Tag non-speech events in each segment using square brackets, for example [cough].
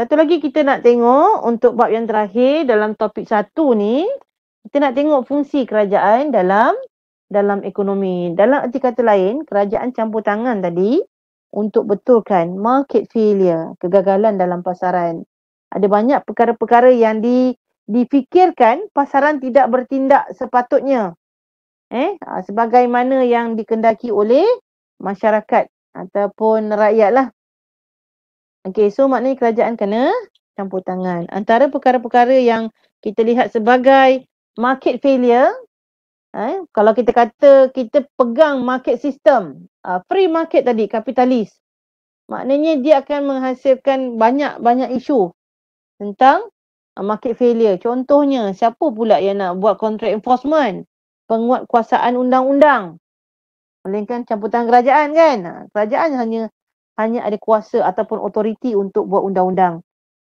Satu lagi kita nak tengok untuk bab yang terakhir dalam topik satu ni, kita nak tengok fungsi kerajaan dalam dalam ekonomi. Dalam arti kata lain, kerajaan campur tangan tadi untuk betulkan market failure, kegagalan dalam pasaran. Ada banyak perkara-perkara yang di, difikirkan pasaran tidak bertindak sepatutnya. Eh, sebagaimana yang dikendaki oleh masyarakat ataupun rakyat lah. Okay, so maknanya kerajaan kena campur tangan. Antara perkara-perkara yang kita lihat sebagai market failure, eh, kalau kita kata kita pegang market system, uh, ah, free market tadi, kapitalis, maknanya dia akan menghasilkan banyak-banyak isu tentang uh, market failure. Contohnya, siapa pula yang nak buat contract enforcement? Penguatkuasaan undang-undang. Melainkan campur tangan kerajaan kan? Ah, kerajaan hanya hanya ada kuasa ataupun otoriti untuk buat undang-undang.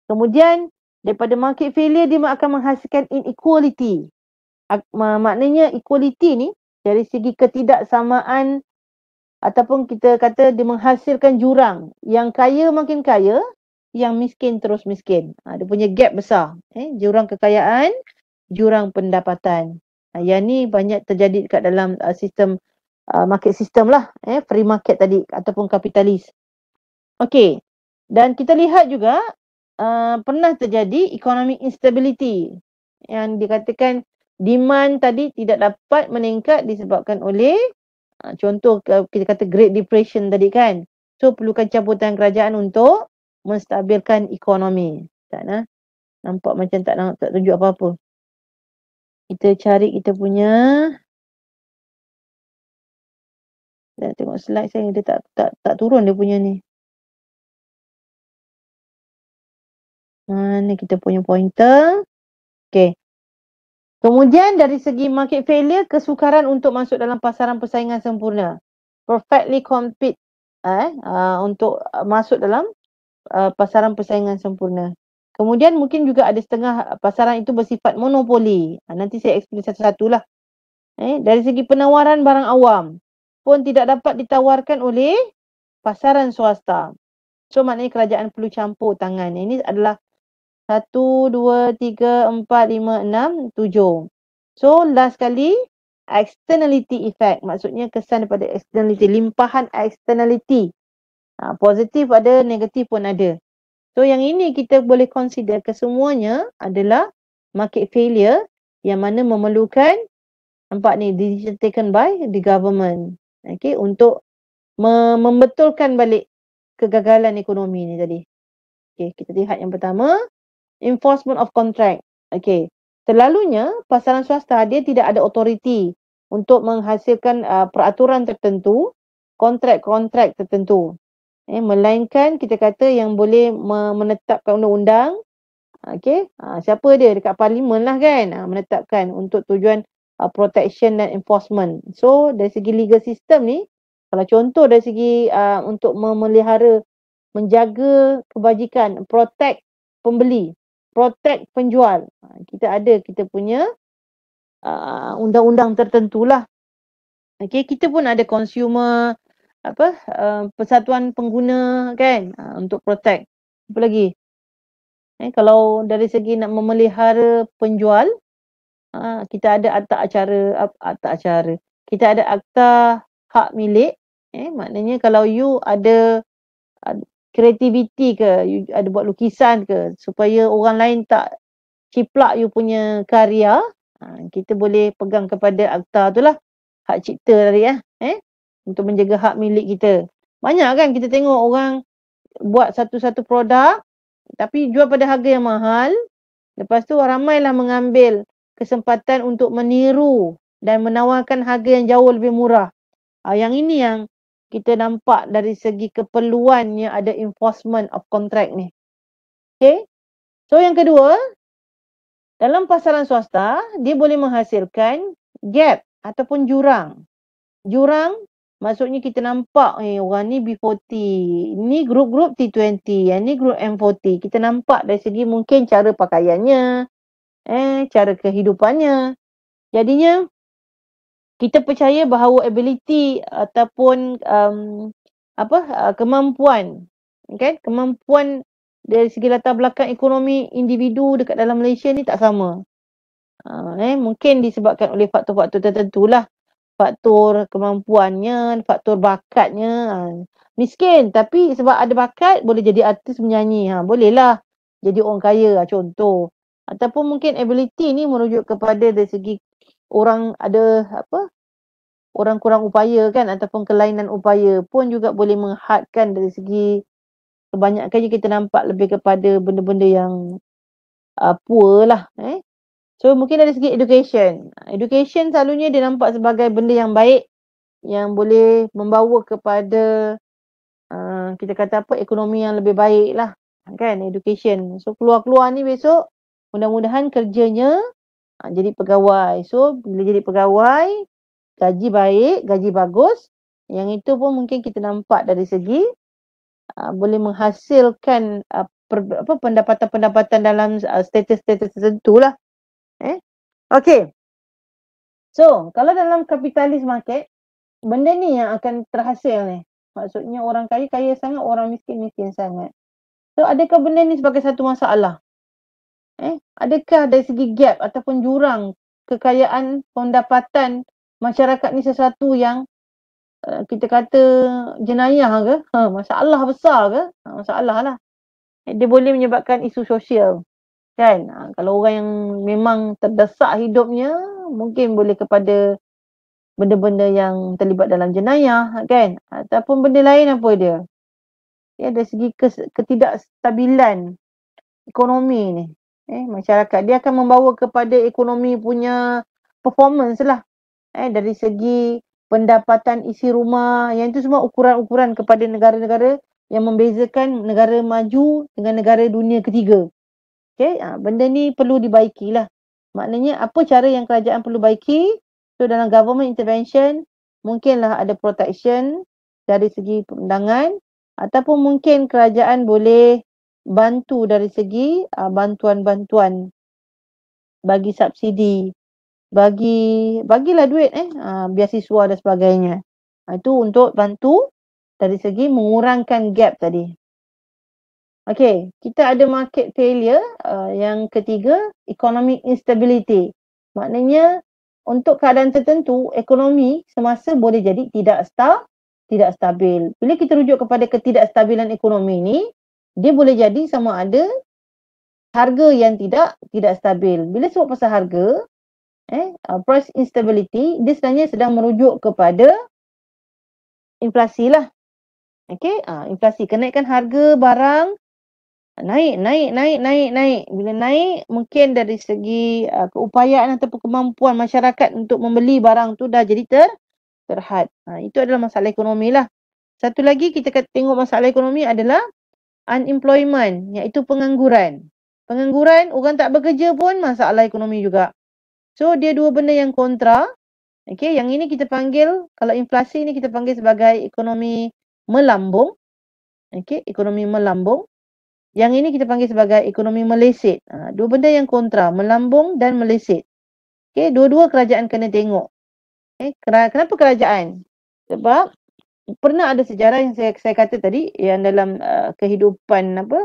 Kemudian daripada market failure dia akan menghasilkan inequality. Maknanya equality ni dari segi ketidaksamaan ataupun kita kata dia menghasilkan jurang. Yang kaya makin kaya, yang miskin terus miskin. Ha, dia punya gap besar. Eh? Jurang kekayaan, jurang pendapatan. Ha, yang ni banyak terjadi kat dalam uh, sistem uh, market system lah. Eh? Free market tadi ataupun kapitalis. Okey. Dan kita lihat juga uh, pernah terjadi economic instability yang dikatakan demand tadi tidak dapat meningkat disebabkan oleh uh, contoh kita kata Great Depression tadi kan. So perlukan cabutan kerajaan untuk menstabilkan ekonomi. Tak nah. Ha? Nampak macam tak nak tak tunjuk apa-apa. Kita cari kita punya dan tengok slide saya dia tak tak tak turun dia punya ni. Mana kita punya pointer? Okay. Kemudian dari segi market failure, kesukaran untuk masuk dalam pasaran persaingan sempurna. Perfectly compete eh, uh, untuk uh, masuk dalam uh, pasaran persaingan sempurna. Kemudian mungkin juga ada setengah pasaran itu bersifat monopoli. Uh, nanti saya explain satu-satu lah. Eh, dari segi penawaran barang awam pun tidak dapat ditawarkan oleh pasaran swasta. So maknanya kerajaan perlu campur tangan. Ini adalah satu, dua, tiga, empat, lima, enam, tujuh. So last kali externality effect maksudnya kesan daripada externality, limpahan externality. Ha, positif ada, negatif pun ada. So yang ini kita boleh consider kesemuanya adalah market failure yang mana memerlukan nampak ni decision taken by the government. Okay untuk me- membetulkan balik kegagalan ekonomi ni tadi. Okay kita lihat yang pertama enforcement of contract. Okay. Terlalunya, pasaran swasta dia tidak ada authority untuk menghasilkan uh, peraturan tertentu, kontrak-kontrak tertentu. Eh, melainkan kita kata yang boleh menetapkan undang-undang. Okay. Ha, siapa dia? Dekat parlimen lah kan. Ha, menetapkan untuk tujuan uh, protection dan enforcement. So, dari segi legal system ni, kalau contoh dari segi uh, untuk memelihara, menjaga kebajikan, protect pembeli protect penjual. Ha, kita ada kita punya uh, undang-undang tertentulah. Okay, kita pun ada consumer apa uh, persatuan pengguna kan uh, untuk protect. Apa lagi? Eh, kalau dari segi nak memelihara penjual, uh, kita ada akta acara, uh, akta acara. Kita ada akta hak milik. Eh, maknanya kalau you ada kreativiti ke, you ada buat lukisan ke supaya orang lain tak ciplak you punya karya, ha, kita boleh pegang kepada akta tu lah. Hak cipta tadi eh. eh? Untuk menjaga hak milik kita. Banyak kan kita tengok orang buat satu-satu produk tapi jual pada harga yang mahal. Lepas tu ramai lah mengambil kesempatan untuk meniru dan menawarkan harga yang jauh lebih murah. Ha, yang ini yang kita nampak dari segi keperluannya ada enforcement of contract ni. Okay. So yang kedua, dalam pasaran swasta, dia boleh menghasilkan gap ataupun jurang. Jurang maksudnya kita nampak eh, orang ni B40, ni grup-grup T20, yang ni grup M40. Kita nampak dari segi mungkin cara pakaiannya, eh cara kehidupannya. Jadinya kita percaya bahawa ability ataupun um, apa uh, kemampuan kan okay? kemampuan dari segi latar belakang ekonomi individu dekat dalam Malaysia ni tak sama. Uh, eh mungkin disebabkan oleh faktor-faktor tertentulah. Faktor kemampuannya, faktor bakatnya. Uh. Miskin tapi sebab ada bakat boleh jadi artis menyanyi. Ha uh. bolehlah jadi orang kaya ah, contoh. Ataupun mungkin ability ni merujuk kepada dari segi orang ada apa orang kurang upaya kan ataupun kelainan upaya pun juga boleh menghadkan dari segi kebanyakannya kita nampak lebih kepada benda-benda yang uh, poor lah eh. So mungkin dari segi education. Education selalunya dia nampak sebagai benda yang baik yang boleh membawa kepada uh, kita kata apa ekonomi yang lebih baik lah kan education. So keluar-keluar ni besok mudah-mudahan kerjanya ha, jadi pegawai. So bila jadi pegawai, gaji baik, gaji bagus. Yang itu pun mungkin kita nampak dari segi ha, boleh menghasilkan ha, pendapatan-pendapatan dalam ha, status-status ha, tertentu lah. Eh? Okay. So kalau dalam kapitalis market, benda ni yang akan terhasil ni. Maksudnya orang kaya kaya sangat, orang miskin miskin sangat. So adakah benda ni sebagai satu masalah? Eh, adakah dari segi gap ataupun jurang kekayaan pendapatan masyarakat ni sesuatu yang uh, kita kata jenayah ke? Ha, masalah besar ke? Ha, masalah lah. Eh, dia boleh menyebabkan isu sosial. Kan? Ha, kalau orang yang memang terdesak hidupnya, mungkin boleh kepada benda-benda yang terlibat dalam jenayah kan ataupun benda lain apa dia ya dari segi ketidakstabilan ekonomi ni eh masyarakat dia akan membawa kepada ekonomi punya performance lah eh dari segi pendapatan isi rumah yang itu semua ukuran-ukuran kepada negara-negara yang membezakan negara maju dengan negara dunia ketiga Okay, ha, benda ni perlu dibaiki lah. maknanya apa cara yang kerajaan perlu baiki so dalam government intervention mungkinlah ada protection dari segi pendangan ataupun mungkin kerajaan boleh bantu dari segi uh, bantuan-bantuan bagi subsidi bagi bagilah duit eh uh, ah, biasiswa dan sebagainya uh, itu untuk bantu dari segi mengurangkan gap tadi okey kita ada market failure uh, yang ketiga economic instability maknanya untuk keadaan tertentu ekonomi semasa boleh jadi tidak stabil, tidak stabil bila kita rujuk kepada ketidakstabilan ekonomi ni dia boleh jadi sama ada harga yang tidak tidak stabil. Bila sebut pasal harga, eh, uh, price instability, dia sebenarnya sedang merujuk kepada inflasi lah. Okay, uh, inflasi. Kenaikan harga barang naik, naik, naik, naik, naik. Bila naik, mungkin dari segi uh, keupayaan atau kemampuan masyarakat untuk membeli barang tu dah jadi ter terhad. Uh, itu adalah masalah ekonomi lah. Satu lagi kita tengok masalah ekonomi adalah unemployment iaitu pengangguran. Pengangguran, orang tak bekerja pun masalah ekonomi juga. So dia dua benda yang kontra. okey? yang ini kita panggil, kalau inflasi ini kita panggil sebagai ekonomi melambung. okey? ekonomi melambung. Yang ini kita panggil sebagai ekonomi meleset. Ha, dua benda yang kontra, melambung dan meleset. Okey, dua-dua kerajaan kena tengok. Okay, eh, kenapa kerajaan? Sebab pernah ada sejarah yang saya saya kata tadi yang dalam uh, kehidupan apa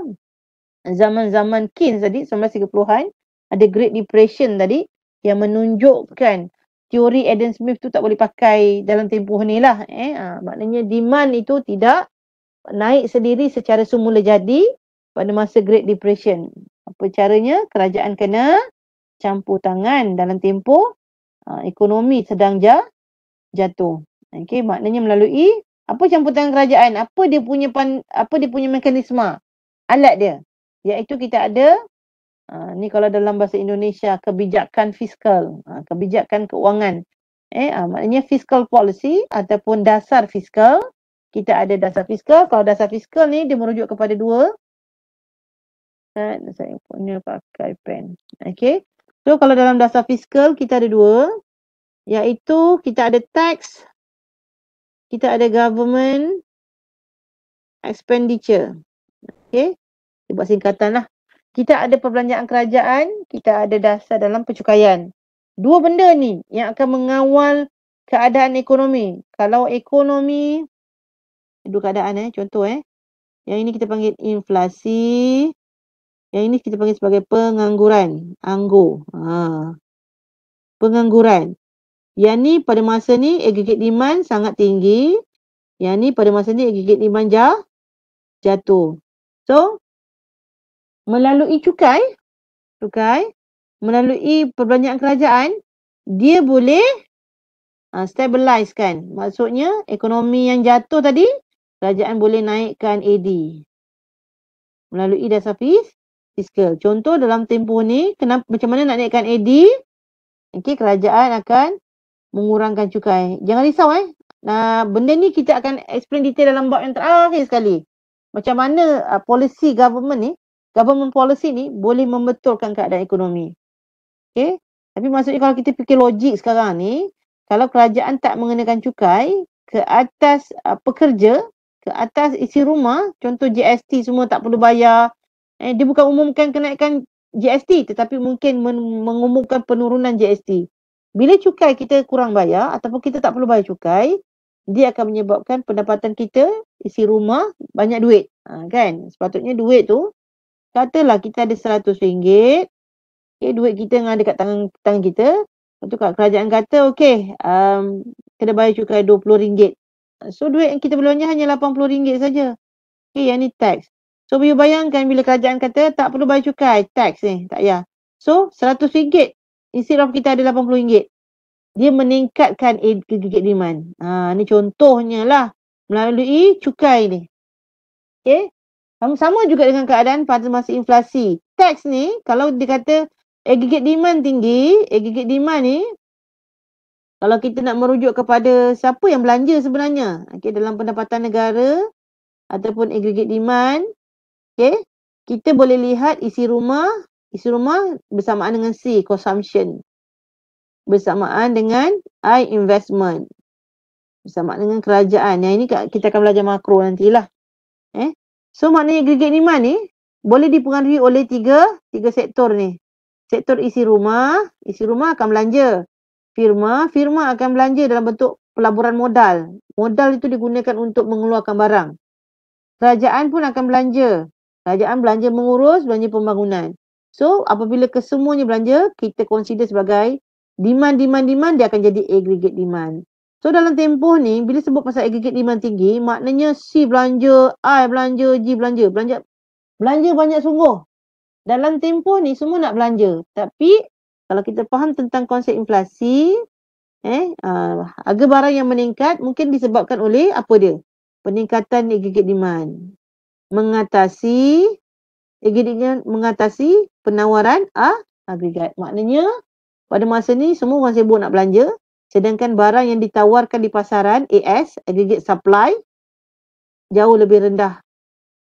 zaman-zaman Keynes tadi 1930-an ada Great Depression tadi yang menunjukkan teori Adam Smith tu tak boleh pakai dalam tempoh ni lah eh ha, maknanya demand itu tidak naik sendiri secara semula jadi pada masa Great Depression apa caranya kerajaan kena campur tangan dalam tempoh uh, ekonomi sedang jatuh okay maknanya melalui apa campur tangan kerajaan apa dia punya pan, apa dia punya mekanisme alat dia iaitu kita ada uh, ni kalau dalam bahasa Indonesia kebijakan fiskal uh, kebijakan keuangan eh uh, maknanya fiscal policy ataupun dasar fiskal kita ada dasar fiskal kalau dasar fiskal ni dia merujuk kepada dua uh, saya punya pakai pen okey so kalau dalam dasar fiskal kita ada dua iaitu kita ada tax kita ada government expenditure. Okay. Kita buat singkatan lah. Kita ada perbelanjaan kerajaan, kita ada dasar dalam pencukaian. Dua benda ni yang akan mengawal keadaan ekonomi. Kalau ekonomi, dua keadaan eh, contoh eh. Yang ini kita panggil inflasi. Yang ini kita panggil sebagai pengangguran. Anggur. Ha. Pengangguran. Yang ni pada masa ni aggregate demand sangat tinggi. Yang ni pada masa ni aggregate demand jah, jatuh. So melalui cukai, cukai melalui perbelanjaan kerajaan dia boleh uh, stabilize kan. Maksudnya ekonomi yang jatuh tadi kerajaan boleh naikkan AD melalui dasar fiskal. Contoh dalam tempoh ni kenapa macam mana nak naikkan AD? Okey kerajaan akan mengurangkan cukai. Jangan risau eh. Nah, benda ni kita akan explain detail dalam bab yang terakhir sekali. Macam mana uh, policy government ni, government policy ni boleh membetulkan keadaan ekonomi. Okay. Tapi maksudnya kalau kita fikir logik sekarang ni, kalau kerajaan tak mengenakan cukai ke atas uh, pekerja, ke atas isi rumah, contoh GST semua tak perlu bayar, eh, dia bukan umumkan kenaikan GST tetapi mungkin mengumumkan penurunan GST. Bila cukai kita kurang bayar ataupun kita tak perlu bayar cukai, dia akan menyebabkan pendapatan kita isi rumah banyak duit. Ha, kan? Sepatutnya duit tu, katalah kita ada RM100, okay, duit kita yang ada kat tangan, tangan kita, lepas tu kat kerajaan kata, okay, um, kena bayar cukai RM20. So duit yang kita belanja hanya RM80 saja. Okay, yang ni tax. So you bayangkan bila kerajaan kata tak perlu bayar cukai, tax ni, tak payah. So RM100 instead of kita ada RM80, dia meningkatkan gigit demand. Ha, ni contohnya lah melalui cukai ni. Okay. Sama, sama juga dengan keadaan pada masa inflasi. Tax ni kalau dia kata aggregate demand tinggi, aggregate demand ni kalau kita nak merujuk kepada siapa yang belanja sebenarnya. Okay, dalam pendapatan negara ataupun aggregate demand. Okay, kita boleh lihat isi rumah isi rumah bersamaan dengan C consumption bersamaan dengan I investment bersamaan dengan kerajaan yang ini kita akan belajar makro nantilah eh so maknanya aggregate demand ni boleh dipengaruhi oleh tiga tiga sektor ni sektor isi rumah isi rumah akan belanja firma firma akan belanja dalam bentuk pelaburan modal modal itu digunakan untuk mengeluarkan barang kerajaan pun akan belanja Kerajaan belanja mengurus, belanja pembangunan. So apabila kesemuanya belanja, kita consider sebagai demand-demand-demand dia akan jadi aggregate demand. So dalam tempoh ni, bila sebut pasal aggregate demand tinggi, maknanya C belanja, I belanja, G belanja, belanja belanja banyak sungguh. Dalam tempoh ni semua nak belanja. Tapi kalau kita faham tentang konsep inflasi, eh, uh, harga barang yang meningkat mungkin disebabkan oleh apa dia? Peningkatan aggregate demand. Mengatasi agregatnya mengatasi penawaran a agregat. Maknanya pada masa ni semua orang sibuk nak belanja sedangkan barang yang ditawarkan di pasaran AS, aggregate supply jauh lebih rendah.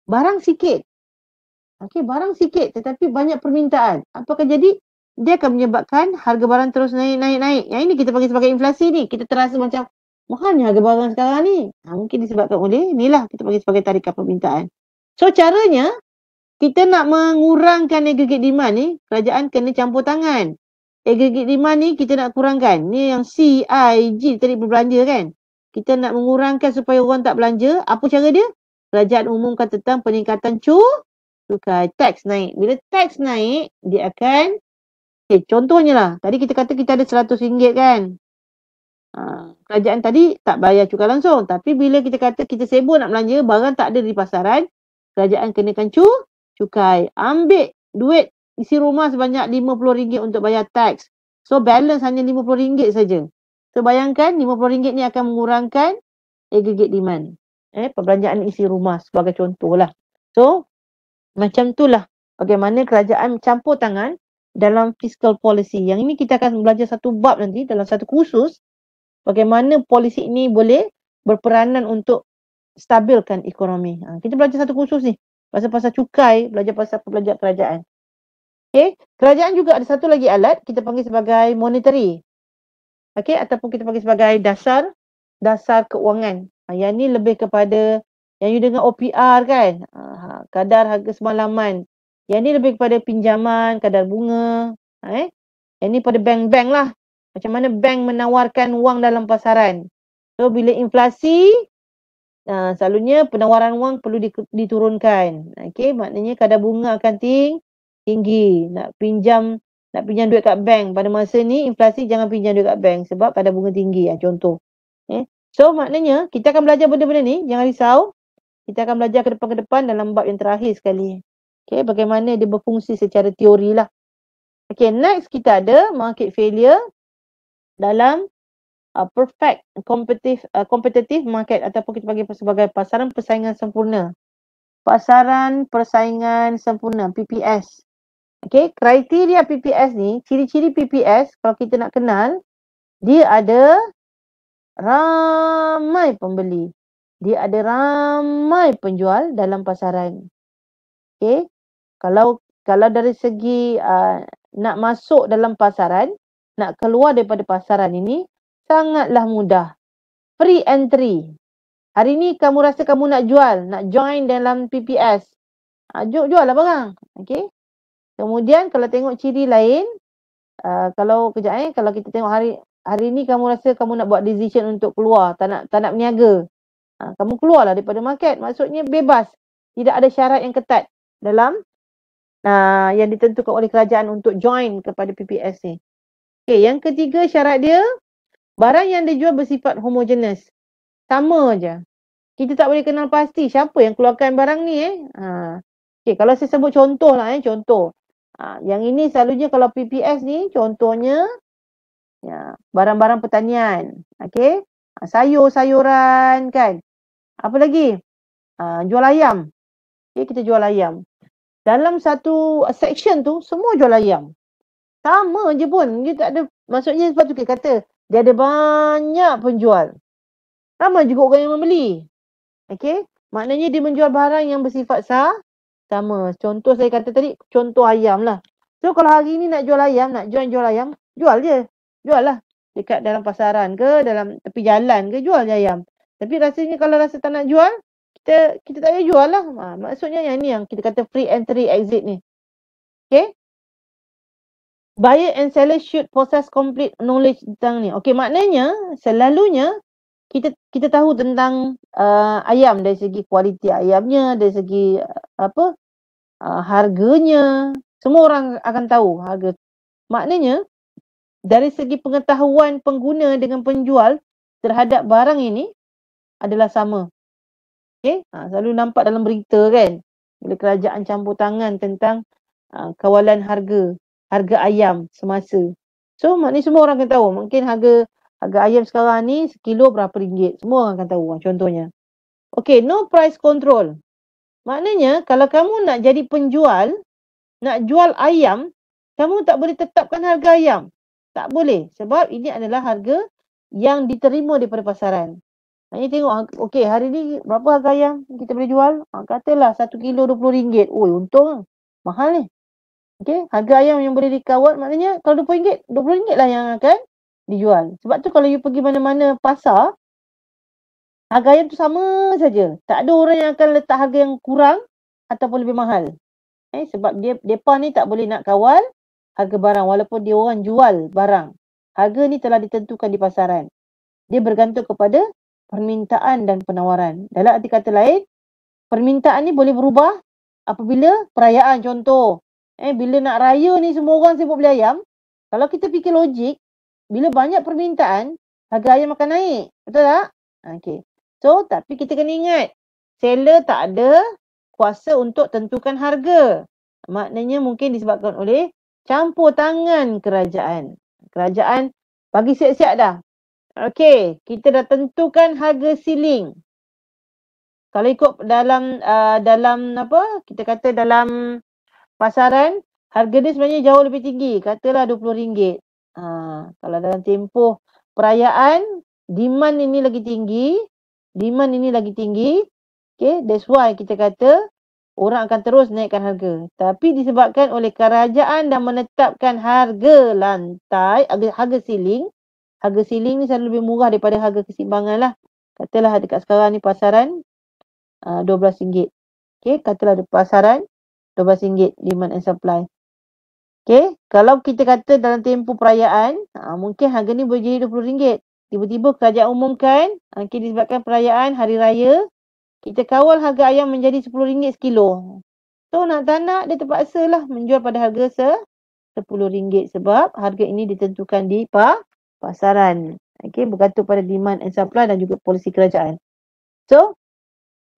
Barang sikit. Okey, barang sikit tetapi banyak permintaan. Apakah jadi? Dia akan menyebabkan harga barang terus naik, naik, naik. Yang ini kita panggil sebagai inflasi ni. Kita terasa macam mahalnya harga barang sekarang ni. Ha, mungkin disebabkan oleh ni lah kita panggil sebagai tarikan permintaan. So caranya kita nak mengurangkan aggregate demand ni, kerajaan kena campur tangan. Aggregate demand ni kita nak kurangkan. Ni yang C I G, tadi berbelanja kan. Kita nak mengurangkan supaya orang tak belanja. Apa cara dia? Kerajaan umumkan tentang peningkatan cukai. Tax naik. Bila tax naik, dia akan Okay, eh, contohnya lah. Tadi kita kata kita ada RM100 kan. Ha, kerajaan tadi tak bayar cukai langsung. Tapi bila kita kata kita sibuk nak belanja, barang tak ada di pasaran, kerajaan kenakan cukai cukai. Ambil duit isi rumah sebanyak RM50 untuk bayar tax. So balance hanya RM50 saja. So bayangkan RM50 ni akan mengurangkan aggregate demand. Eh, perbelanjaan isi rumah sebagai contohlah. So macam itulah bagaimana kerajaan campur tangan dalam fiscal policy. Yang ini kita akan belajar satu bab nanti dalam satu khusus bagaimana polisi ini boleh berperanan untuk stabilkan ekonomi. Ha, kita belajar satu khusus ni pasal-pasal cukai, belajar pasal pembelajaran kerajaan. Okay. Kerajaan juga ada satu lagi alat kita panggil sebagai monetary. Okay. Ataupun kita panggil sebagai dasar dasar keuangan. Ha, yang ni lebih kepada yang you dengar OPR kan. Ha, kadar harga semalaman. Yang ni lebih kepada pinjaman, kadar bunga. Ha, eh. Yang ni pada bank-bank lah. Macam mana bank menawarkan wang dalam pasaran. So bila inflasi, uh, selalunya penawaran wang perlu di, diturunkan. Okey, maknanya kadar bunga akan ting, tinggi. Nak pinjam nak pinjam duit kat bank pada masa ni inflasi jangan pinjam duit kat bank sebab kadar bunga tinggi ya contoh. Eh. So maknanya kita akan belajar benda-benda ni, jangan risau. Kita akan belajar ke depan-ke depan dalam bab yang terakhir sekali. Okey, bagaimana dia berfungsi secara teorilah. lah. Okey, next kita ada market failure dalam uh, perfect competitive uh, competitive market ataupun kita panggil sebagai pasaran persaingan sempurna. Pasaran persaingan sempurna PPS. Okey, kriteria PPS ni, ciri-ciri PPS kalau kita nak kenal, dia ada ramai pembeli. Dia ada ramai penjual dalam pasaran. Okey. Kalau kalau dari segi uh, nak masuk dalam pasaran, nak keluar daripada pasaran ini, sangatlah mudah. Free entry. Hari ni kamu rasa kamu nak jual, nak join dalam PPS. Ha, jual, jual lah barang. Okay. Kemudian kalau tengok ciri lain, uh, kalau kejap eh, kalau kita tengok hari hari ni kamu rasa kamu nak buat decision untuk keluar, tak nak, tak nak berniaga. Ha, kamu keluarlah daripada market. Maksudnya bebas. Tidak ada syarat yang ketat dalam Nah, uh, yang ditentukan oleh kerajaan untuk join kepada PPS ni. Okay, yang ketiga syarat dia, Barang yang dia jual bersifat homogenes, Sama aja. Kita tak boleh kenal pasti siapa yang keluarkan barang ni eh. Ha. Okay, kalau saya sebut contoh lah eh, contoh. Ha, yang ini selalunya kalau PPS ni contohnya ya, barang-barang pertanian. Okay. Ha, sayur-sayuran kan. Apa lagi? Ha, jual ayam. Okay, kita jual ayam. Dalam satu section tu semua jual ayam. Sama je pun. Dia tak ada maksudnya sebab tu kita kata dia ada banyak penjual. Ramai juga orang yang membeli. Okey? Maknanya dia menjual barang yang bersifat sah. Sama. Contoh saya kata tadi, contoh ayam lah. So kalau hari ni nak jual ayam, nak jual jual ayam, jual je. Jual lah. Dekat dalam pasaran ke, dalam tepi jalan ke, jual je ayam. Tapi rasanya kalau rasa tak nak jual, kita kita tak payah jual lah. Ha, maksudnya yang ni yang kita kata free entry exit ni. Okay? buyer and seller should possess complete knowledge tentang ni. Okey, maknanya selalunya kita kita tahu tentang uh, ayam dari segi kualiti ayamnya, dari segi uh, apa? Uh, harganya. Semua orang akan tahu harga. Maknanya dari segi pengetahuan pengguna dengan penjual terhadap barang ini adalah sama. Okey, ha, selalu nampak dalam berita kan bila kerajaan campur tangan tentang uh, kawalan harga harga ayam semasa. So maknanya semua orang akan tahu. Mungkin harga harga ayam sekarang ni sekilo berapa ringgit. Semua orang akan tahu contohnya. Okay, no price control. Maknanya kalau kamu nak jadi penjual, nak jual ayam, kamu tak boleh tetapkan harga ayam. Tak boleh. Sebab ini adalah harga yang diterima daripada pasaran. Maknanya tengok, okay hari ni berapa harga ayam kita boleh jual? Katalah satu kilo dua puluh ringgit Oh, untung. Mahal ni. Eh? Okay, harga ayam yang boleh dikawal maknanya kalau RM20, RM20 lah yang akan dijual. Sebab tu kalau you pergi mana-mana pasar, harga ayam tu sama saja. Tak ada orang yang akan letak harga yang kurang ataupun lebih mahal. Eh, sebab dia depan ni tak boleh nak kawal harga barang walaupun dia orang jual barang. Harga ni telah ditentukan di pasaran. Dia bergantung kepada permintaan dan penawaran. Dalam arti kata lain, permintaan ni boleh berubah apabila perayaan contoh Eh, bila nak raya ni semua orang sibuk beli ayam, kalau kita fikir logik, bila banyak permintaan, harga ayam akan naik. Betul tak? Okay. So, tapi kita kena ingat, seller tak ada kuasa untuk tentukan harga. Maknanya mungkin disebabkan oleh campur tangan kerajaan. Kerajaan bagi siap-siap dah. Okay, kita dah tentukan harga siling. Kalau ikut dalam uh, dalam apa kita kata dalam pasaran harga dia sebenarnya jauh lebih tinggi katalah RM20 ha, kalau dalam tempoh perayaan demand ini lagi tinggi demand ini lagi tinggi okay, that's why kita kata orang akan terus naikkan harga tapi disebabkan oleh kerajaan dah menetapkan harga lantai harga, harga siling harga siling ni selalu lebih murah daripada harga kesimbangan lah katalah dekat sekarang ni pasaran RM12 uh, Okey, katalah ada pasaran RM12 demand and supply. Okay, kalau kita kata dalam tempoh perayaan, uh, mungkin harga ni boleh jadi RM20. Tiba-tiba kerajaan umumkan, ha, okay, disebabkan perayaan hari raya, kita kawal harga ayam menjadi RM10 sekilo. So nak tak nak dia terpaksalah menjual pada harga se RM10 sebab harga ini ditentukan di pa pasaran. Okay, bergantung pada demand and supply dan juga polisi kerajaan. So,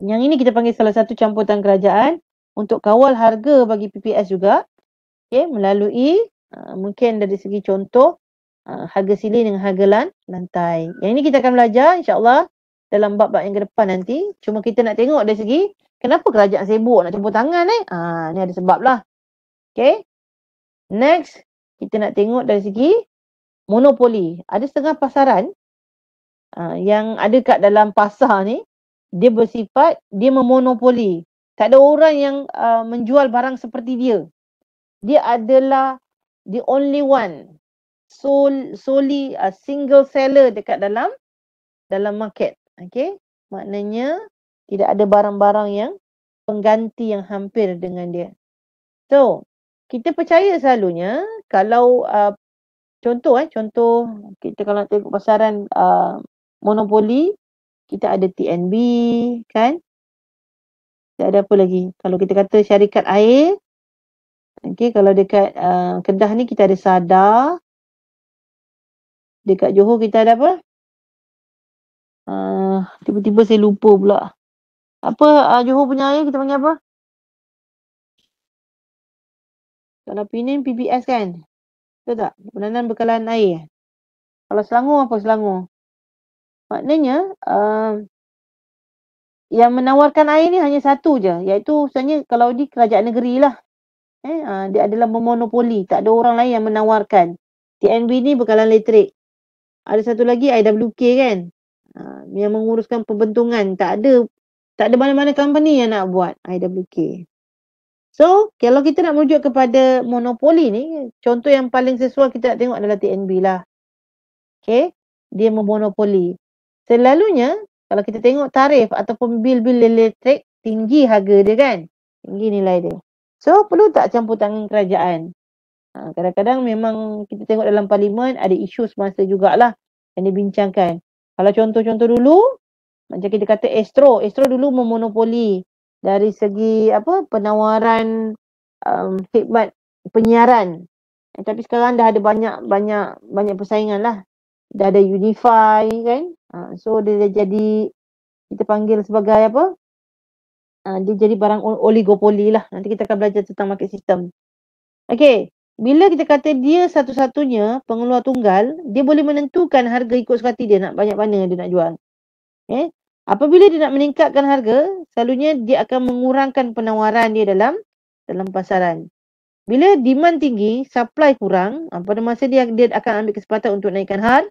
yang ini kita panggil salah satu campur tangan kerajaan untuk kawal harga bagi PPS juga okay, melalui uh, mungkin dari segi contoh uh, harga siling dengan harga lan, lantai. Yang ini kita akan belajar insyaAllah dalam bab-bab yang ke depan nanti. Cuma kita nak tengok dari segi kenapa kerajaan sibuk nak campur tangan eh. Ha, ni ada sebab lah. Okay. Next, kita nak tengok dari segi monopoli. Ada setengah pasaran uh, yang ada kat dalam pasar ni dia bersifat dia memonopoli tak ada orang yang uh, menjual barang seperti dia. Dia adalah the only one sol soli a single seller dekat dalam dalam market. Okay, Maknanya tidak ada barang-barang yang pengganti yang hampir dengan dia. So, kita percaya selalunya kalau uh, contoh eh contoh kita kalau nak tengok pasaran uh, monopoli kita ada TNB kan tak ada apa lagi. Kalau kita kata syarikat air, okay, kalau dekat uh, Kedah ni kita ada Sada, dekat Johor kita ada apa? Uh, tiba-tiba saya lupa pula. Apa uh, Johor punya air kita panggil apa? Kalau Penang PBS kan? Betul tak? Penanan bekalan air. Kalau Selangor apa Selangor? Maknanya, uh, yang menawarkan air ni hanya satu je iaitu sebenarnya kalau di kerajaan negeri lah eh, uh, dia adalah memonopoli tak ada orang lain yang menawarkan TNB ni bekalan elektrik ada satu lagi IWK kan uh, yang menguruskan pembentungan tak ada tak ada mana-mana company yang nak buat IWK so kalau kita nak merujuk kepada monopoli ni contoh yang paling sesuai kita nak tengok adalah TNB lah okay dia memonopoli Selalunya kalau kita tengok tarif ataupun bil-bil elektrik tinggi harga dia kan tinggi nilai dia so perlu tak campur tangan kerajaan ha, kadang-kadang memang kita tengok dalam parlimen ada isu semasa jugalah yang dibincangkan kalau contoh-contoh dulu macam kita kata Astro Astro dulu memonopoli dari segi apa penawaran um, khidmat penyiaran eh, tapi sekarang dah ada banyak banyak banyak persaingan lah dah ada Unify kan Ha, so dia, dia jadi kita panggil sebagai apa? Uh, dia jadi barang oligopoli lah. Nanti kita akan belajar tentang market system. Okay. Bila kita kata dia satu-satunya pengeluar tunggal, dia boleh menentukan harga ikut sekati dia nak banyak mana dia nak jual. Okay. Eh, apabila dia nak meningkatkan harga, selalunya dia akan mengurangkan penawaran dia dalam dalam pasaran. Bila demand tinggi, supply kurang, ha, pada masa dia dia akan ambil kesempatan untuk naikkan harga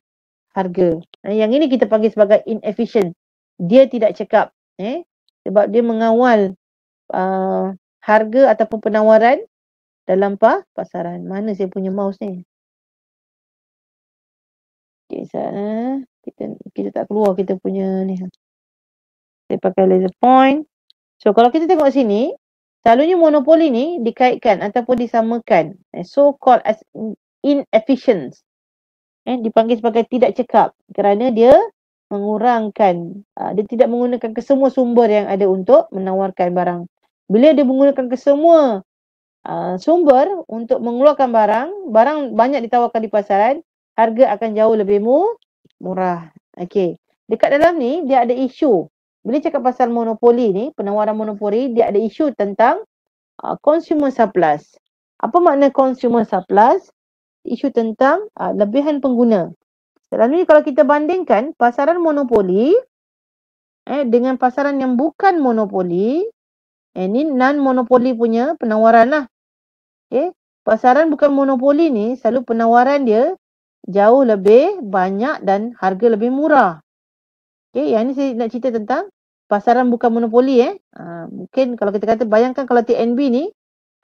harga. Eh, yang ini kita panggil sebagai inefficient. Dia tidak cekap. Eh, sebab dia mengawal uh, harga ataupun penawaran dalam pa pasaran. Mana saya punya mouse ni? Okay, sah, eh, kita, kita tak keluar kita punya ni. Saya pakai laser point. So kalau kita tengok sini, selalunya monopoli ni dikaitkan ataupun disamakan. Eh, so called as inefficient eh dipanggil sebagai tidak cekap kerana dia mengurangkan uh, dia tidak menggunakan kesemua sumber yang ada untuk menawarkan barang bila dia menggunakan kesemua uh, sumber untuk mengeluarkan barang barang banyak ditawarkan di pasaran harga akan jauh lebih murah okey dekat dalam ni dia ada isu bila cakap pasal monopoli ni penawaran monopoli dia ada isu tentang uh, consumer surplus apa makna consumer surplus isu tentang uh, lebihan pengguna. Selalunya kalau kita bandingkan pasaran monopoli eh, dengan pasaran yang bukan monopoli, eh, ini non-monopoli punya penawaran lah. Okay. Eh, pasaran bukan monopoli ni selalu penawaran dia jauh lebih banyak dan harga lebih murah. Okay. Eh, yang ni saya nak cerita tentang pasaran bukan monopoli. Eh. Uh, mungkin kalau kita kata bayangkan kalau TNB ni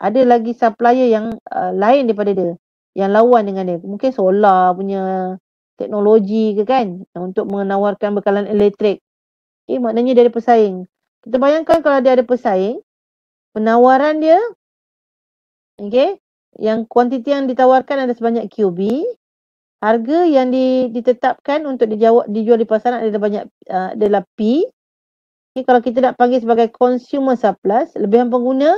ada lagi supplier yang uh, lain daripada dia yang lawan dengan dia. Mungkin solar punya teknologi ke kan untuk menawarkan bekalan elektrik. Okay, eh, maknanya dia ada pesaing. Kita bayangkan kalau dia ada pesaing, penawaran dia, okay, yang kuantiti yang ditawarkan ada sebanyak QB, harga yang ditetapkan untuk dijawab, dijual di pasaran adalah banyak uh, adalah P. Okay, kalau kita nak panggil sebagai consumer surplus, lebihan pengguna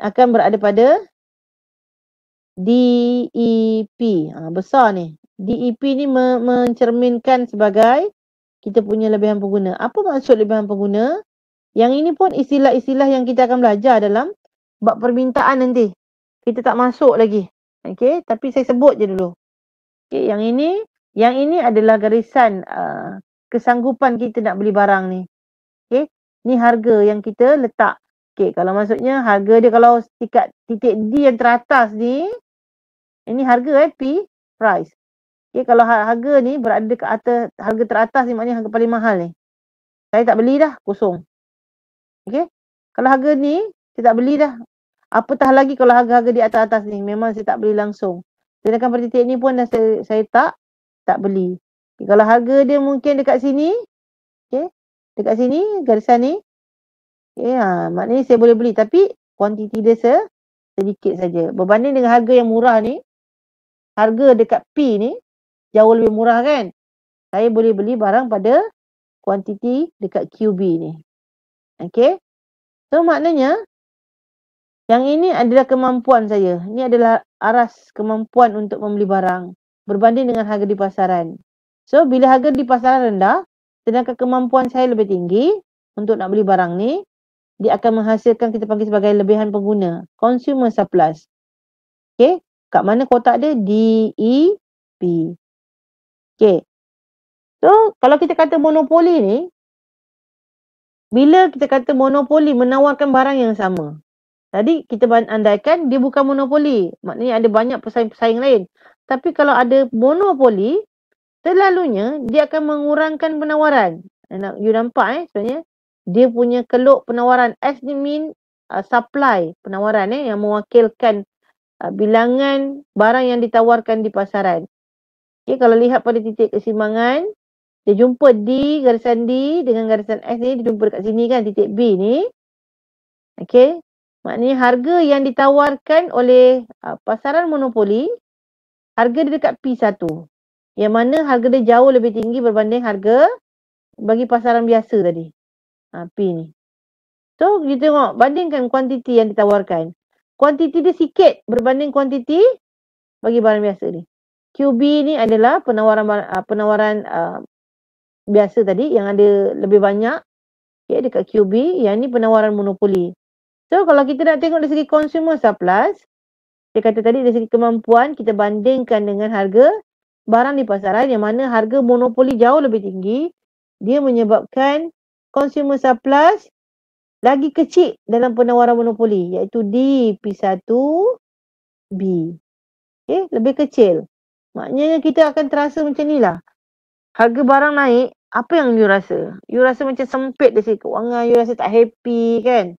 akan berada pada DEP. Ha, besar ni. DEP ni me- mencerminkan sebagai kita punya lebihan pengguna. Apa maksud lebihan pengguna? Yang ini pun istilah-istilah yang kita akan belajar dalam bab permintaan nanti. Kita tak masuk lagi. Okey, tapi saya sebut je dulu. Okey, yang ini, yang ini adalah garisan uh, kesanggupan kita nak beli barang ni. Okey, ni harga yang kita letak. Okey, kalau maksudnya harga dia kalau titik titik D yang teratas ni, ini harga eh, P price. Okay, kalau ha-, harga ni berada ke atas, harga teratas ni maknanya harga paling mahal ni. Saya tak beli dah, kosong. Okay, kalau harga ni, saya tak beli dah. Apatah lagi kalau harga-harga di atas-atas ni, memang saya tak beli langsung. Sedangkan pada titik ni pun dah saya, saya tak, tak beli. Okay, kalau harga dia mungkin dekat sini, okay, dekat sini, garisan ni, okay, ha, maknanya saya boleh beli tapi kuantiti dia se, sedikit saja. Berbanding dengan harga yang murah ni, harga dekat P ni jauh lebih murah kan. Saya boleh beli barang pada kuantiti dekat QB ni. Okay. So maknanya yang ini adalah kemampuan saya. Ini adalah aras kemampuan untuk membeli barang berbanding dengan harga di pasaran. So bila harga di pasaran rendah sedangkan kemampuan saya lebih tinggi untuk nak beli barang ni dia akan menghasilkan kita panggil sebagai lebihan pengguna. Consumer surplus. Okay. Kat mana kotak dia? D, E, P. Okay. So, kalau kita kata monopoli ni, bila kita kata monopoli menawarkan barang yang sama. Tadi kita andaikan dia bukan monopoli. Maknanya ada banyak pesaing-pesaing lain. Tapi kalau ada monopoli, terlalunya dia akan mengurangkan penawaran. Eh, you nampak eh sebenarnya. Dia punya keluk penawaran. S ni mean uh, supply penawaran eh, yang mewakilkan uh, bilangan barang yang ditawarkan di pasaran. Okay, kalau lihat pada titik kesimbangan, dia jumpa D, garisan D dengan garisan S ni, dia jumpa dekat sini kan, titik B ni. Okay, maknanya harga yang ditawarkan oleh uh, pasaran monopoli, harga dia dekat P1. Yang mana harga dia jauh lebih tinggi berbanding harga bagi pasaran biasa tadi. Uh, P ni. So, kita tengok bandingkan kuantiti yang ditawarkan. Kuantiti dia sikit berbanding kuantiti bagi barang biasa ni. QB ni adalah penawaran ah, penawaran uh, biasa tadi yang ada lebih banyak ya okay, dekat QB yang ni penawaran monopoli. So kalau kita nak tengok dari segi consumer surplus, dia kata tadi dari segi kemampuan kita bandingkan dengan harga barang di pasaran yang mana harga monopoli jauh lebih tinggi, dia menyebabkan consumer surplus lagi kecil dalam penawaran monopoli iaitu D, P1, B. Okay, lebih kecil. Maknanya kita akan terasa macam ni lah. Harga barang naik, apa yang you rasa? You rasa macam sempit dari segi kewangan, you rasa tak happy kan?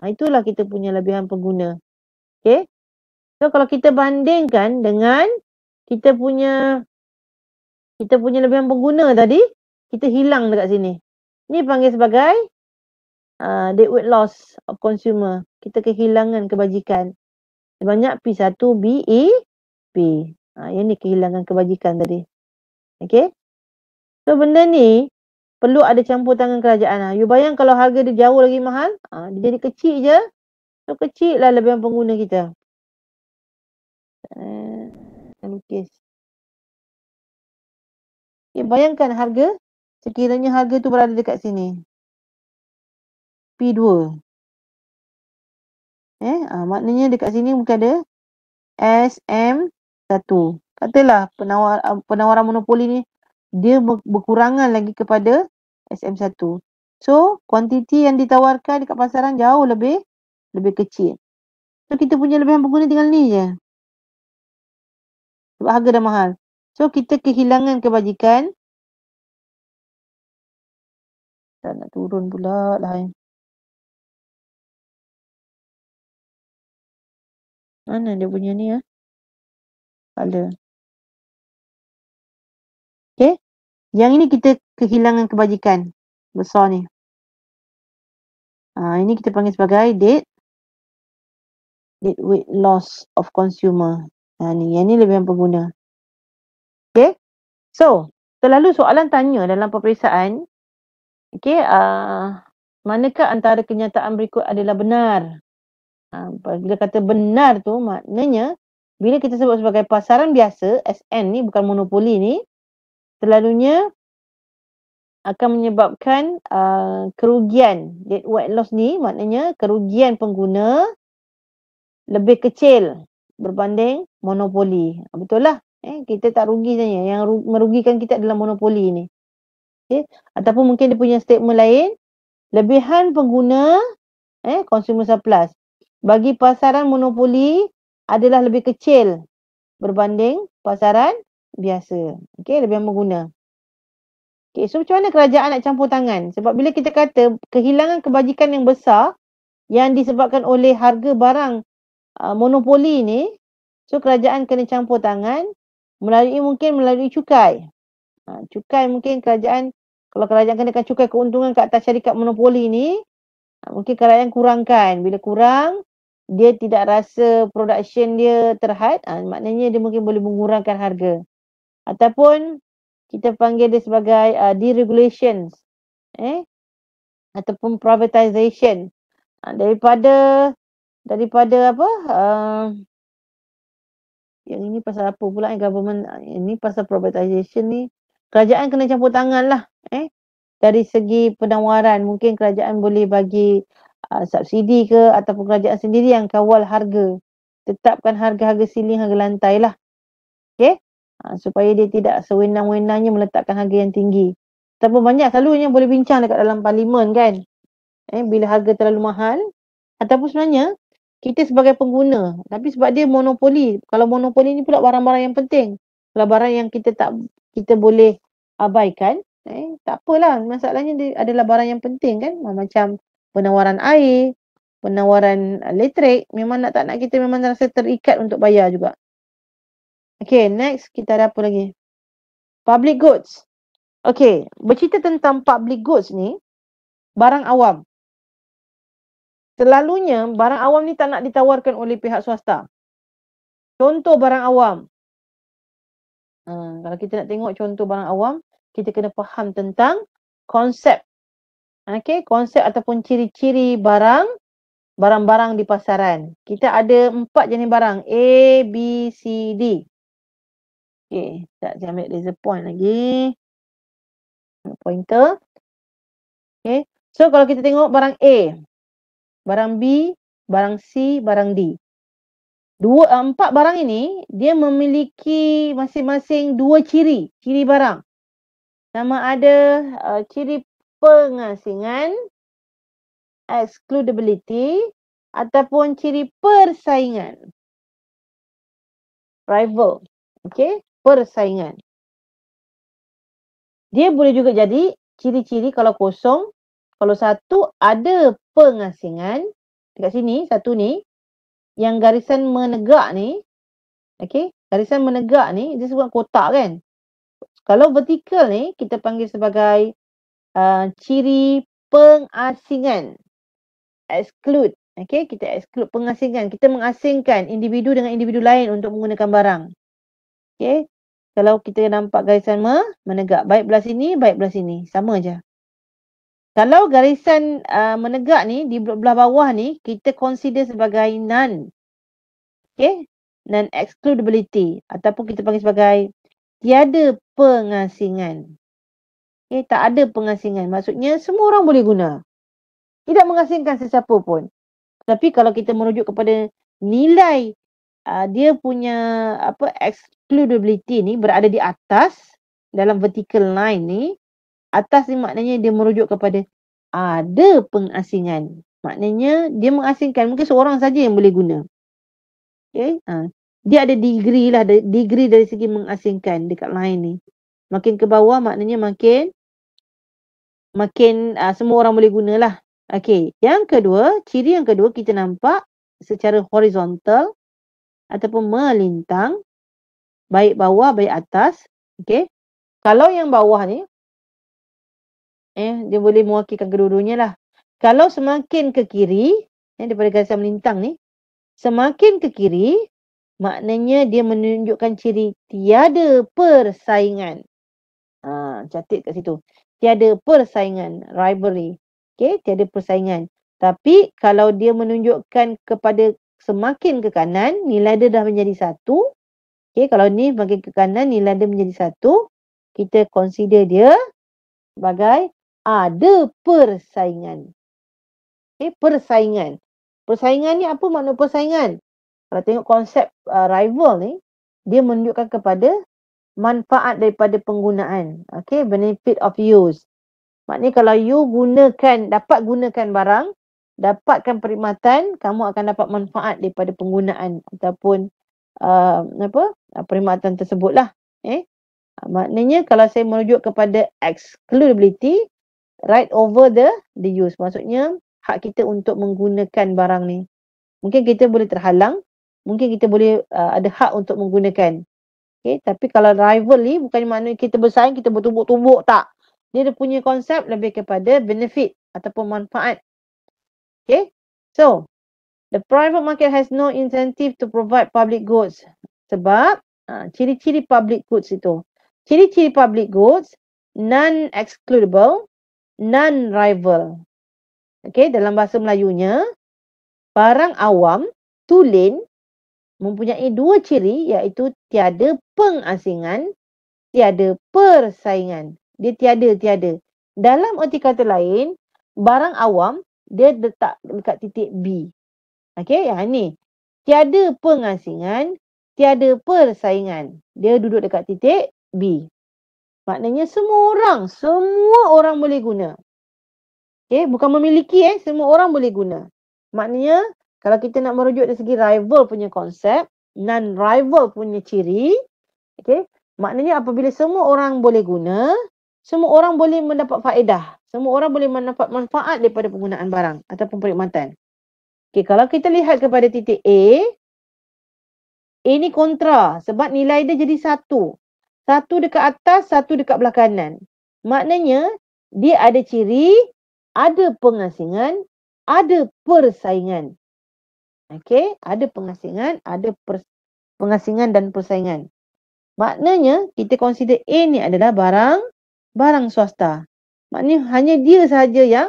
Ha, itulah kita punya lebihan pengguna. Okay. So kalau kita bandingkan dengan kita punya kita punya lebihan pengguna tadi, kita hilang dekat sini. Ni panggil sebagai uh, they would loss of consumer. Kita kehilangan kebajikan. banyak P1, B, E, B. Ha, yang ni kehilangan kebajikan tadi. Okay. So benda ni perlu ada campur tangan kerajaan. Ha. You bayang kalau harga dia jauh lagi mahal. Ha, dia jadi kecil je. So kecil lah lebih pengguna kita. Uh, lukis. Okay, bayangkan harga. Sekiranya harga tu berada dekat sini. Eh, uh, maknanya dekat sini mungkin ada SM1. Katalah penawar, ah, penawaran monopoli ni dia berkurangan lagi kepada SM1. So, kuantiti yang ditawarkan dekat pasaran jauh lebih lebih kecil. So, kita punya lebih lebihan pengguna tinggal ni je. Sebab harga dah mahal. So, kita kehilangan kebajikan. Tak nak turun pula lah. Eh. Mana dia punya ni ya? ada. Okay. Yang ini kita kehilangan kebajikan. Besar ni. Ha, ini kita panggil sebagai date. Date weight loss of consumer. Ha, ni. Yang ni lebih yang pengguna. Okay. So, terlalu soalan tanya dalam peperiksaan. Okay. Uh, ah, manakah antara kenyataan berikut adalah benar? Ha, bila kata benar tu maknanya bila kita sebut sebagai pasaran biasa SN ni bukan monopoli ni selalunya akan menyebabkan uh, kerugian dead weight loss ni maknanya kerugian pengguna lebih kecil berbanding monopoli. Ha, betul lah. Eh, kita tak rugi sebenarnya. Yang ru- merugikan kita adalah monopoli ni. Okay. Eh, ataupun mungkin dia punya statement lain. Lebihan pengguna eh, consumer surplus bagi pasaran monopoli adalah lebih kecil berbanding pasaran biasa. Okey, lebih berguna. Okey, so macam mana kerajaan nak campur tangan? Sebab bila kita kata kehilangan kebajikan yang besar yang disebabkan oleh harga barang uh, monopoli ni, so kerajaan kena campur tangan melalui mungkin melalui cukai. Ha, cukai mungkin kerajaan, kalau kerajaan kena cukai keuntungan ke atas syarikat monopoli ni, ha, mungkin kerajaan kurangkan. Bila kurang, dia tidak rasa production dia terhad ha, maknanya dia mungkin boleh mengurangkan harga ataupun kita panggil dia sebagai uh, ah, deregulation eh ataupun privatization ha, daripada daripada apa uh, yang ini pasal apa pula yang eh, government ini pasal privatization ni kerajaan kena campur tangan lah eh dari segi penawaran mungkin kerajaan boleh bagi uh, subsidi ke ataupun kerajaan sendiri yang kawal harga. Tetapkan harga-harga siling, harga lantai lah. Okay? Uh, ah, supaya dia tidak sewenang-wenangnya meletakkan harga yang tinggi. Tapi banyak selalunya boleh bincang dekat dalam parlimen kan. Eh, bila harga terlalu mahal. Ataupun sebenarnya kita sebagai pengguna. Tapi sebab dia monopoli. Kalau monopoli ni pula barang-barang yang penting. Kalau barang yang kita tak kita boleh abaikan. Eh, tak apalah. Masalahnya dia adalah barang yang penting kan. Ah, macam penawaran air, penawaran elektrik, uh, memang nak tak nak kita memang rasa terikat untuk bayar juga. Okay, next kita ada apa lagi? Public goods. Okay, bercerita tentang public goods ni, barang awam. Selalunya barang awam ni tak nak ditawarkan oleh pihak swasta. Contoh barang awam. Hmm, kalau kita nak tengok contoh barang awam, kita kena faham tentang konsep Okey, konsep ataupun ciri-ciri barang barang-barang di pasaran. Kita ada empat jenis barang A, B, C, D. Okey, tak saya ambil laser point lagi. Pointer. Okey. So kalau kita tengok barang A, barang B, barang C, barang D. Dua eh, empat barang ini dia memiliki masing-masing dua ciri, ciri barang. Sama ada uh, ciri pengasingan, excludability ataupun ciri persaingan. Rival. Okay. Persaingan. Dia boleh juga jadi ciri-ciri kalau kosong. Kalau satu ada pengasingan. Dekat sini satu ni. Yang garisan menegak ni. Okay. Garisan menegak ni. Dia sebut kotak kan. Kalau vertikal ni kita panggil sebagai uh, ciri pengasingan. Exclude. Okay, kita exclude pengasingan. Kita mengasingkan individu dengan individu lain untuk menggunakan barang. Okay. Kalau kita nampak garisan me, menegak. Baik belah sini, baik belah sini. Sama aja. Kalau garisan uh, menegak ni, di belah bawah ni, kita consider sebagai non. Okay. Non-excludability. Ataupun kita panggil sebagai tiada pengasingan. Eh, tak ada pengasingan. Maksudnya semua orang boleh guna. Tidak mengasingkan sesiapa pun. Tapi kalau kita merujuk kepada nilai uh, dia punya apa excludability ni berada di atas dalam vertical line ni, atas ni maknanya dia merujuk kepada ada pengasingan. Maknanya dia mengasingkan mungkin seorang saja yang boleh guna. Okay. Ha. Dia ada degree lah, degree dari segi mengasingkan dekat line ni. Makin ke bawah maknanya makin makin uh, semua orang boleh guna lah, okay. yang kedua, ciri yang kedua kita nampak secara horizontal ataupun melintang baik bawah baik atas. okay. Kalau yang bawah ni eh dia boleh mewakilkan kedua-duanya lah. Kalau semakin ke kiri eh, daripada garis melintang ni semakin ke kiri maknanya dia menunjukkan ciri tiada persaingan. Ah, ha, cantik kat situ tiada persaingan, rivalry. Okay, tiada persaingan. Tapi kalau dia menunjukkan kepada semakin ke kanan, nilai dia dah menjadi satu. Okay, kalau ni semakin ke kanan, nilai dia menjadi satu. Kita consider dia sebagai ada persaingan. Okay, persaingan. Persaingan ni apa makna persaingan? Kalau tengok konsep uh, rival ni, dia menunjukkan kepada manfaat daripada penggunaan. Okay, benefit of use. Maknanya kalau you gunakan, dapat gunakan barang, dapatkan perkhidmatan, kamu akan dapat manfaat daripada penggunaan ataupun uh, apa uh, perkhidmatan tersebutlah. Eh? Uh, maknanya kalau saya merujuk kepada excludability, right over the the use. Maksudnya hak kita untuk menggunakan barang ni. Mungkin kita boleh terhalang, mungkin kita boleh uh, ada hak untuk menggunakan. Okay, tapi kalau rival ni bukan mana kita bersaing, kita bertumbuk-tumbuk tak. Dia ada punya konsep lebih kepada benefit ataupun manfaat. Okay, so the private market has no incentive to provide public goods. Sebab ha, ciri-ciri uh, public goods itu. Ciri-ciri public goods, non-excludable, non-rival. Okay, dalam bahasa Melayunya, barang awam, tulen, mempunyai dua ciri iaitu tiada pengasingan, tiada persaingan. Dia tiada, tiada. Dalam erti kata lain, barang awam dia letak dekat titik B. Okey, yang ni. Tiada pengasingan, tiada persaingan. Dia duduk dekat titik B. Maknanya semua orang, semua orang boleh guna. Okey, bukan memiliki eh, semua orang boleh guna. Maknanya kalau kita nak merujuk dari segi rival punya konsep, non-rival punya ciri, Okay. Maknanya apabila semua orang boleh guna, semua orang boleh mendapat faedah. Semua orang boleh mendapat manfaat daripada penggunaan barang ataupun perkhidmatan. Okay, kalau kita lihat kepada titik A, ini kontra sebab nilai dia jadi satu. Satu dekat atas, satu dekat belakangan. Maknanya dia ada ciri, ada pengasingan, ada persaingan. Okay, ada pengasingan, ada per, pengasingan dan persaingan. Maknanya kita consider A ni adalah barang barang swasta. Maknanya hanya dia sahaja yang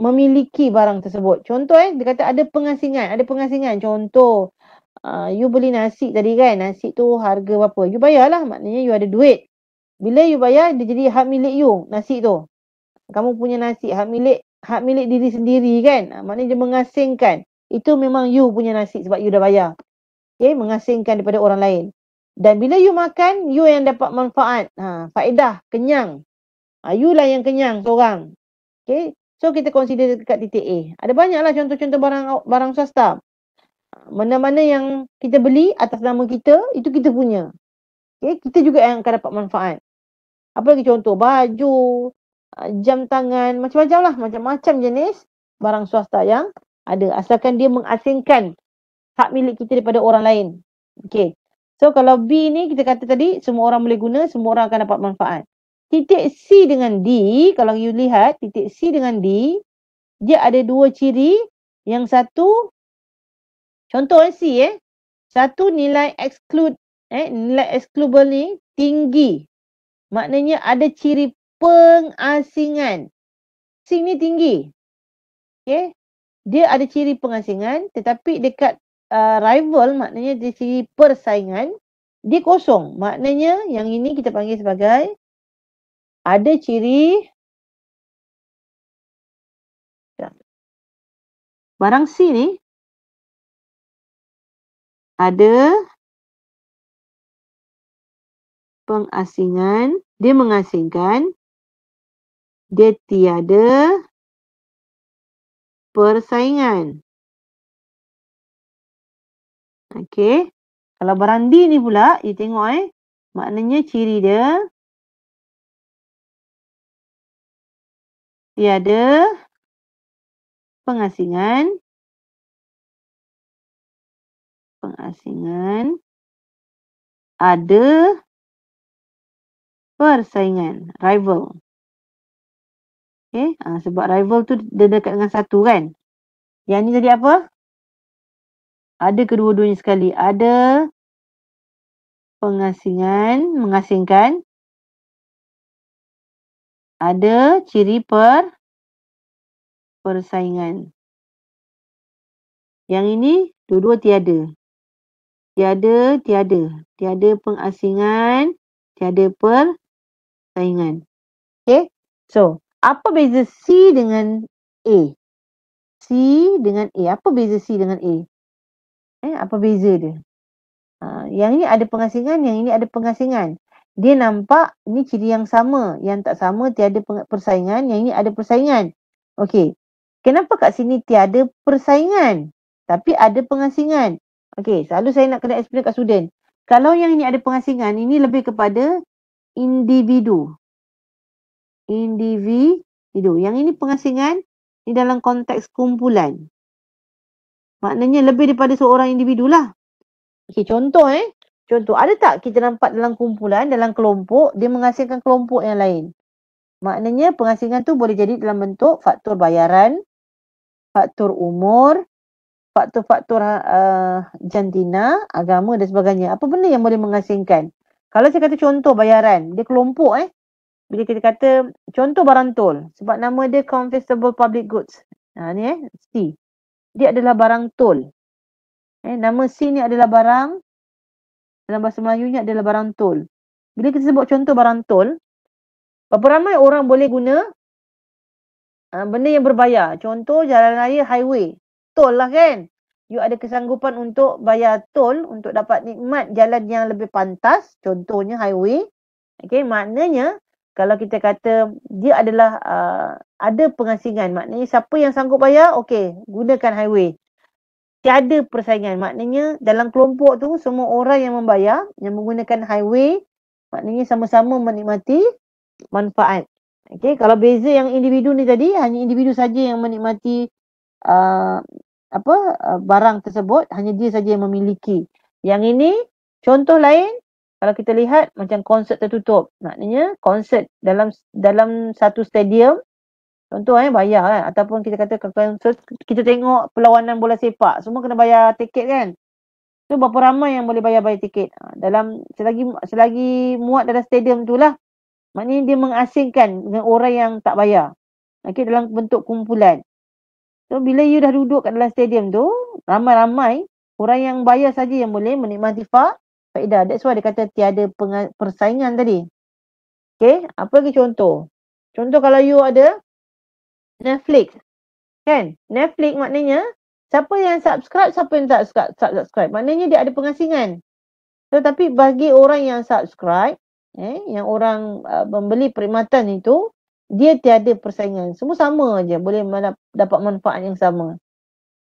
memiliki barang tersebut. Contoh eh, dia kata ada pengasingan. Ada pengasingan. Contoh, uh, you beli nasi tadi kan. Nasi tu harga berapa. You bayarlah. Maknanya you ada duit. Bila you bayar, dia jadi hak milik you. Nasi tu. Kamu punya nasi. Hak milik hak milik diri sendiri kan. Ah, maknanya dia mengasingkan. Itu memang you punya nasi sebab you dah bayar. Okay, mengasingkan daripada orang lain. Dan bila you makan, you yang dapat manfaat. Ha, faedah, kenyang. Ha, you lah yang kenyang seorang. Okay. So kita consider dekat titik A. Ada banyaklah contoh-contoh barang barang swasta. Mana-mana yang kita beli atas nama kita, itu kita punya. Okay. Kita juga yang akan dapat manfaat. Apa lagi contoh? Baju, ha, jam tangan, macam-macam lah. Macam-macam jenis barang swasta yang ada. Asalkan dia mengasingkan hak milik kita daripada orang lain. Okay. So kalau B ni kita kata tadi semua orang boleh guna, semua orang akan dapat manfaat. Titik C dengan D, kalau you lihat titik C dengan D, dia ada dua ciri. Yang satu, contoh C eh. Satu nilai exclude, eh, nilai excludable ni tinggi. Maknanya ada ciri pengasingan. Sing ni tinggi. Okay. Dia ada ciri pengasingan tetapi dekat Eh, rival maknanya dari segi persaingan dia kosong. Maknanya yang ini kita panggil sebagai ada ciri barang C ni ada pengasingan, dia mengasingkan, dia tiada persaingan. Okey. Kalau berandi ni pula, you tengok eh. Maknanya ciri dia. Dia ada pengasingan. Pengasingan. Ada persaingan. Rival. Okay. Ah, sebab rival tu dia dekat dengan satu kan. Yang ni jadi apa? ada kedua-duanya sekali. Ada pengasingan, mengasingkan. Ada ciri per persaingan. Yang ini dua-dua tiada. Tiada, tiada. Tiada pengasingan, tiada persaingan. Okay. So, apa beza C dengan A? C dengan A. Apa beza C dengan A? Eh, apa beza dia? Ha, yang ini ada pengasingan, yang ini ada pengasingan. Dia nampak ni ciri yang sama. Yang tak sama tiada persaingan, yang ini ada persaingan. Okey. Kenapa kat sini tiada persaingan tapi ada pengasingan? Okey, selalu saya nak kena explain kat student. Kalau yang ini ada pengasingan, ini lebih kepada individu. Individu. Yang ini pengasingan, ini dalam konteks kumpulan. Maknanya lebih daripada seorang individu lah. Okay, contoh eh. Contoh, ada tak kita nampak dalam kumpulan, dalam kelompok, dia mengasingkan kelompok yang lain? Maknanya pengasingan tu boleh jadi dalam bentuk faktor bayaran, faktor umur, faktor-faktor uh, jantina, agama dan sebagainya. Apa benda yang boleh mengasingkan. Kalau saya kata contoh bayaran, dia kelompok eh. Bila kita kata contoh barang tol sebab nama dia confessable public goods. Ha ni eh, C dia adalah barang tol. Eh, nama C ni adalah barang dalam bahasa Melayunya adalah barang tol. Bila kita sebut contoh barang tol, berapa ramai orang boleh guna uh, benda yang berbayar. Contoh jalan raya highway. Tol lah kan? You ada kesanggupan untuk bayar tol untuk dapat nikmat jalan yang lebih pantas. Contohnya highway. Okay, maknanya kalau kita kata dia adalah uh, ada pengasingan maknanya siapa yang sanggup bayar okey gunakan highway tiada persaingan maknanya dalam kelompok tu semua orang yang membayar yang menggunakan highway maknanya sama-sama menikmati manfaat okey kalau beza yang individu ni tadi hanya individu saja yang menikmati uh, apa uh, barang tersebut hanya dia saja yang memiliki yang ini contoh lain kalau kita lihat macam konsert tertutup maknanya konsert dalam dalam satu stadium Contoh eh bayar kan ataupun kita kata kita tengok perlawanan bola sepak semua kena bayar tiket kan. Tu berapa ramai yang boleh bayar bayar tiket. Ha, dalam selagi selagi muat dalam stadium tu lah. Maknanya dia mengasingkan dengan orang yang tak bayar. Okay, dalam bentuk kumpulan. So bila you dah duduk kat dalam stadium tu, ramai-ramai orang yang bayar saja yang boleh menikmati fa faedah. That's why dia kata tiada persaingan tadi. Okay, apa lagi contoh? Contoh kalau you ada Netflix. Kan? Netflix maknanya siapa yang subscribe, siapa yang tak subscribe, subscribe. Maknanya dia ada pengasingan. Tetapi so, bagi orang yang subscribe, eh, yang orang uh, membeli perkhidmatan itu, dia tiada persaingan. Semua sama aja boleh dapat manfaat yang sama.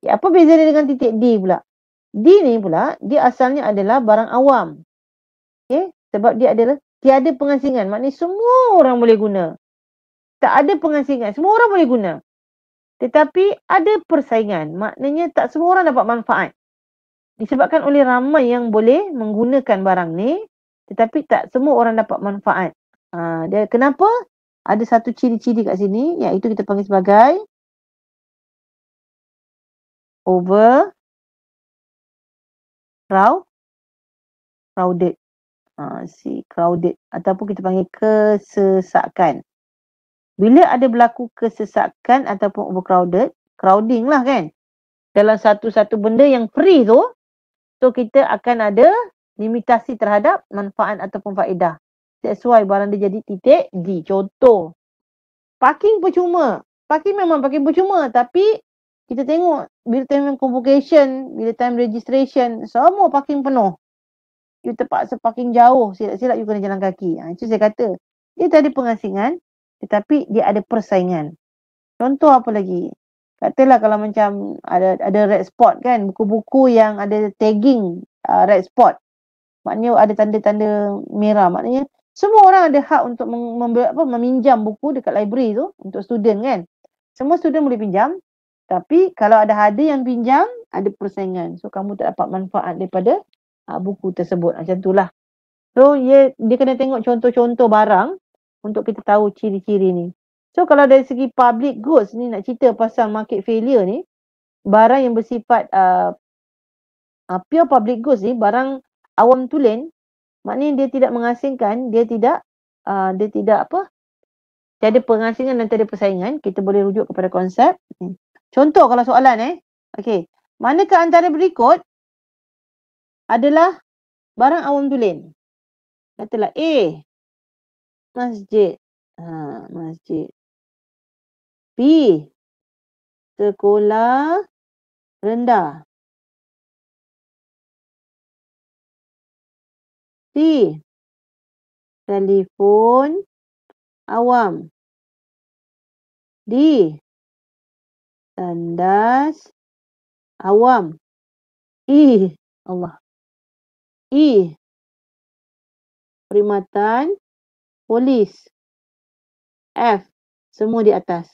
Ya, apa beza dia dengan titik D pula? D ni pula, dia asalnya adalah barang awam. Okay? Eh, sebab dia adalah tiada pengasingan. Maknanya semua orang boleh guna tak ada pengasingan. Semua orang boleh guna. Tetapi ada persaingan. Maknanya tak semua orang dapat manfaat. Disebabkan oleh ramai yang boleh menggunakan barang ni. Tetapi tak semua orang dapat manfaat. Ha, dia, kenapa? Ada satu ciri-ciri kat sini. Iaitu kita panggil sebagai over crowd crowded ah uh, si crowded ataupun kita panggil kesesakan bila ada berlaku kesesakan ataupun overcrowded, crowding lah kan. Dalam satu-satu benda yang free tu, tu kita akan ada limitasi terhadap manfaat ataupun faedah. That's why barang dia jadi titik D. Contoh, parking percuma. Parking memang parking percuma tapi kita tengok bila time convocation, bila time registration, semua parking penuh. You terpaksa parking jauh, silap-silap you kena jalan kaki. Ha, itu saya kata. Dia tadi pengasingan, tetapi dia ada persaingan. Contoh apa lagi? Katalah kalau macam ada ada red spot kan, buku-buku yang ada tagging uh, red spot. Maknanya ada tanda-tanda merah. Maknanya semua orang ada hak untuk mem, mem, apa, meminjam buku dekat library tu untuk student kan. Semua student boleh pinjam. Tapi kalau ada ada yang pinjam, ada persaingan. So kamu tak dapat manfaat daripada uh, buku tersebut. Macam itulah. So ye, dia kena tengok contoh-contoh barang untuk kita tahu ciri-ciri ni. So kalau dari segi public goods ni nak cerita pasal market failure ni, barang yang bersifat uh, uh, pure public goods ni, barang awam tulen, maknanya dia tidak mengasingkan, dia tidak uh, dia tidak apa, tiada pengasingan dan tiada persaingan, kita boleh rujuk kepada konsep. Contoh kalau soalan eh, okay. Manakah antara berikut adalah barang awam tulen? Katalah A, Masjid. Ha, masjid. P. Sekolah rendah. C, Telefon awam. D. Tandas awam. E. Allah. E. Perkhidmatan polis. F, semua di atas.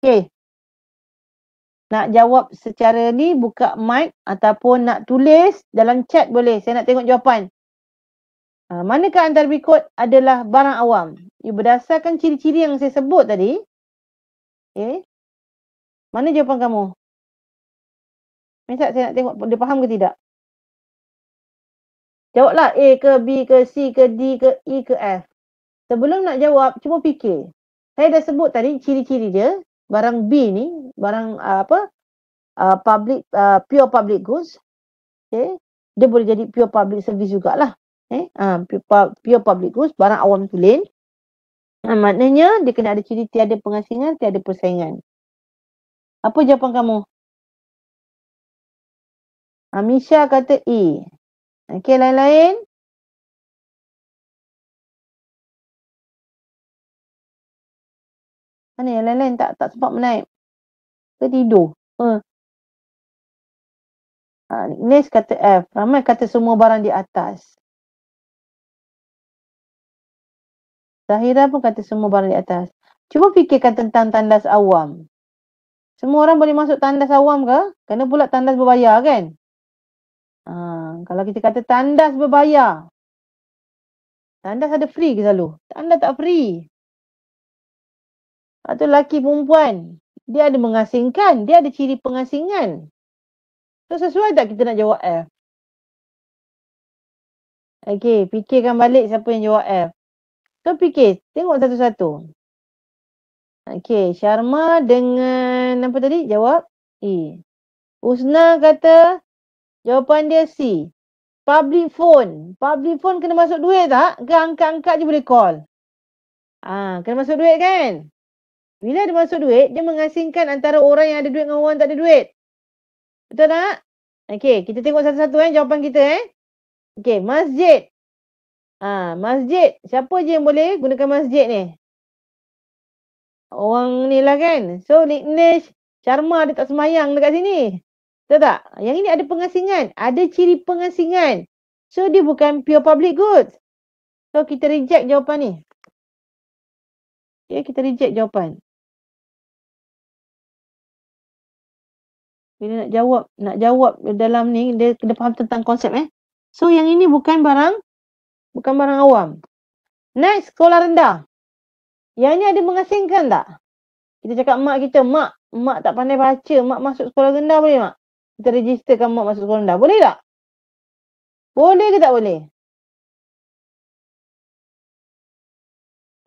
Okay. Nak jawab secara ni buka mic ataupun nak tulis dalam chat boleh. Saya nak tengok jawapan. Uh, manakah antara berikut adalah barang awam? You berdasarkan ciri-ciri yang saya sebut tadi. Okay. Mana jawapan kamu? Minta saya nak tengok dia faham ke tidak. Jawablah A ke B ke C ke D ke E ke F. Sebelum nak jawab, cuba fikir. Saya dah sebut tadi ciri-ciri dia, barang B ni, barang uh, apa? Uh, public uh, pure public goods. Okay. Dia boleh jadi pure public service jugalah. Eh, okay. uh, pure, pure public goods, barang awam tulen. Uh, maknanya dia kena ada ciri tiada pengasingan, tiada persaingan. Apa jawapan kamu? Amisha kata E. Okey, lain-lain. Mana yang lain-lain tak tak sempat menaik. Ke tidur. Ha. Ha, next kata F. Ramai kata semua barang di atas. Zahira pun kata semua barang di atas. Cuba fikirkan tentang tandas awam. Semua orang boleh masuk tandas awam ke? Kena pula tandas berbayar kan? Ha, kalau kita kata tandas berbayar. Tandas ada free ke selalu? Tandas tak free atau laki perempuan dia ada mengasingkan dia ada ciri pengasingan so sesuai tak kita nak jawab F Okay, fikirkan balik siapa yang jawab F so fikir tengok satu-satu Okay, Sharma dengan apa tadi jawab E Usna kata jawapan dia C public phone public phone kena masuk duit tak ke angkat-angkat je boleh call Ah, kena masuk duit kan? Bila dia masuk duit, dia mengasingkan antara orang yang ada duit dengan orang tak ada duit. Betul tak? Okey, kita tengok satu-satu eh jawapan kita eh. Okey, masjid. Ha, masjid. Siapa je yang boleh gunakan masjid ni? Orang ni lah kan. So, Nish Sharma dia tak semayang dekat sini. Betul tak? Yang ini ada pengasingan. Ada ciri pengasingan. So, dia bukan pure public goods. So, kita reject jawapan ni. Okay, ya, kita reject jawapan. bila nak jawab nak jawab dalam ni dia kena faham tentang konsep eh so yang ini bukan barang bukan barang awam next sekolah rendah yang ni ada mengasingkan tak kita cakap mak kita mak mak tak pandai baca mak masuk sekolah rendah boleh mak kita registerkan mak masuk sekolah rendah boleh tak boleh ke tak boleh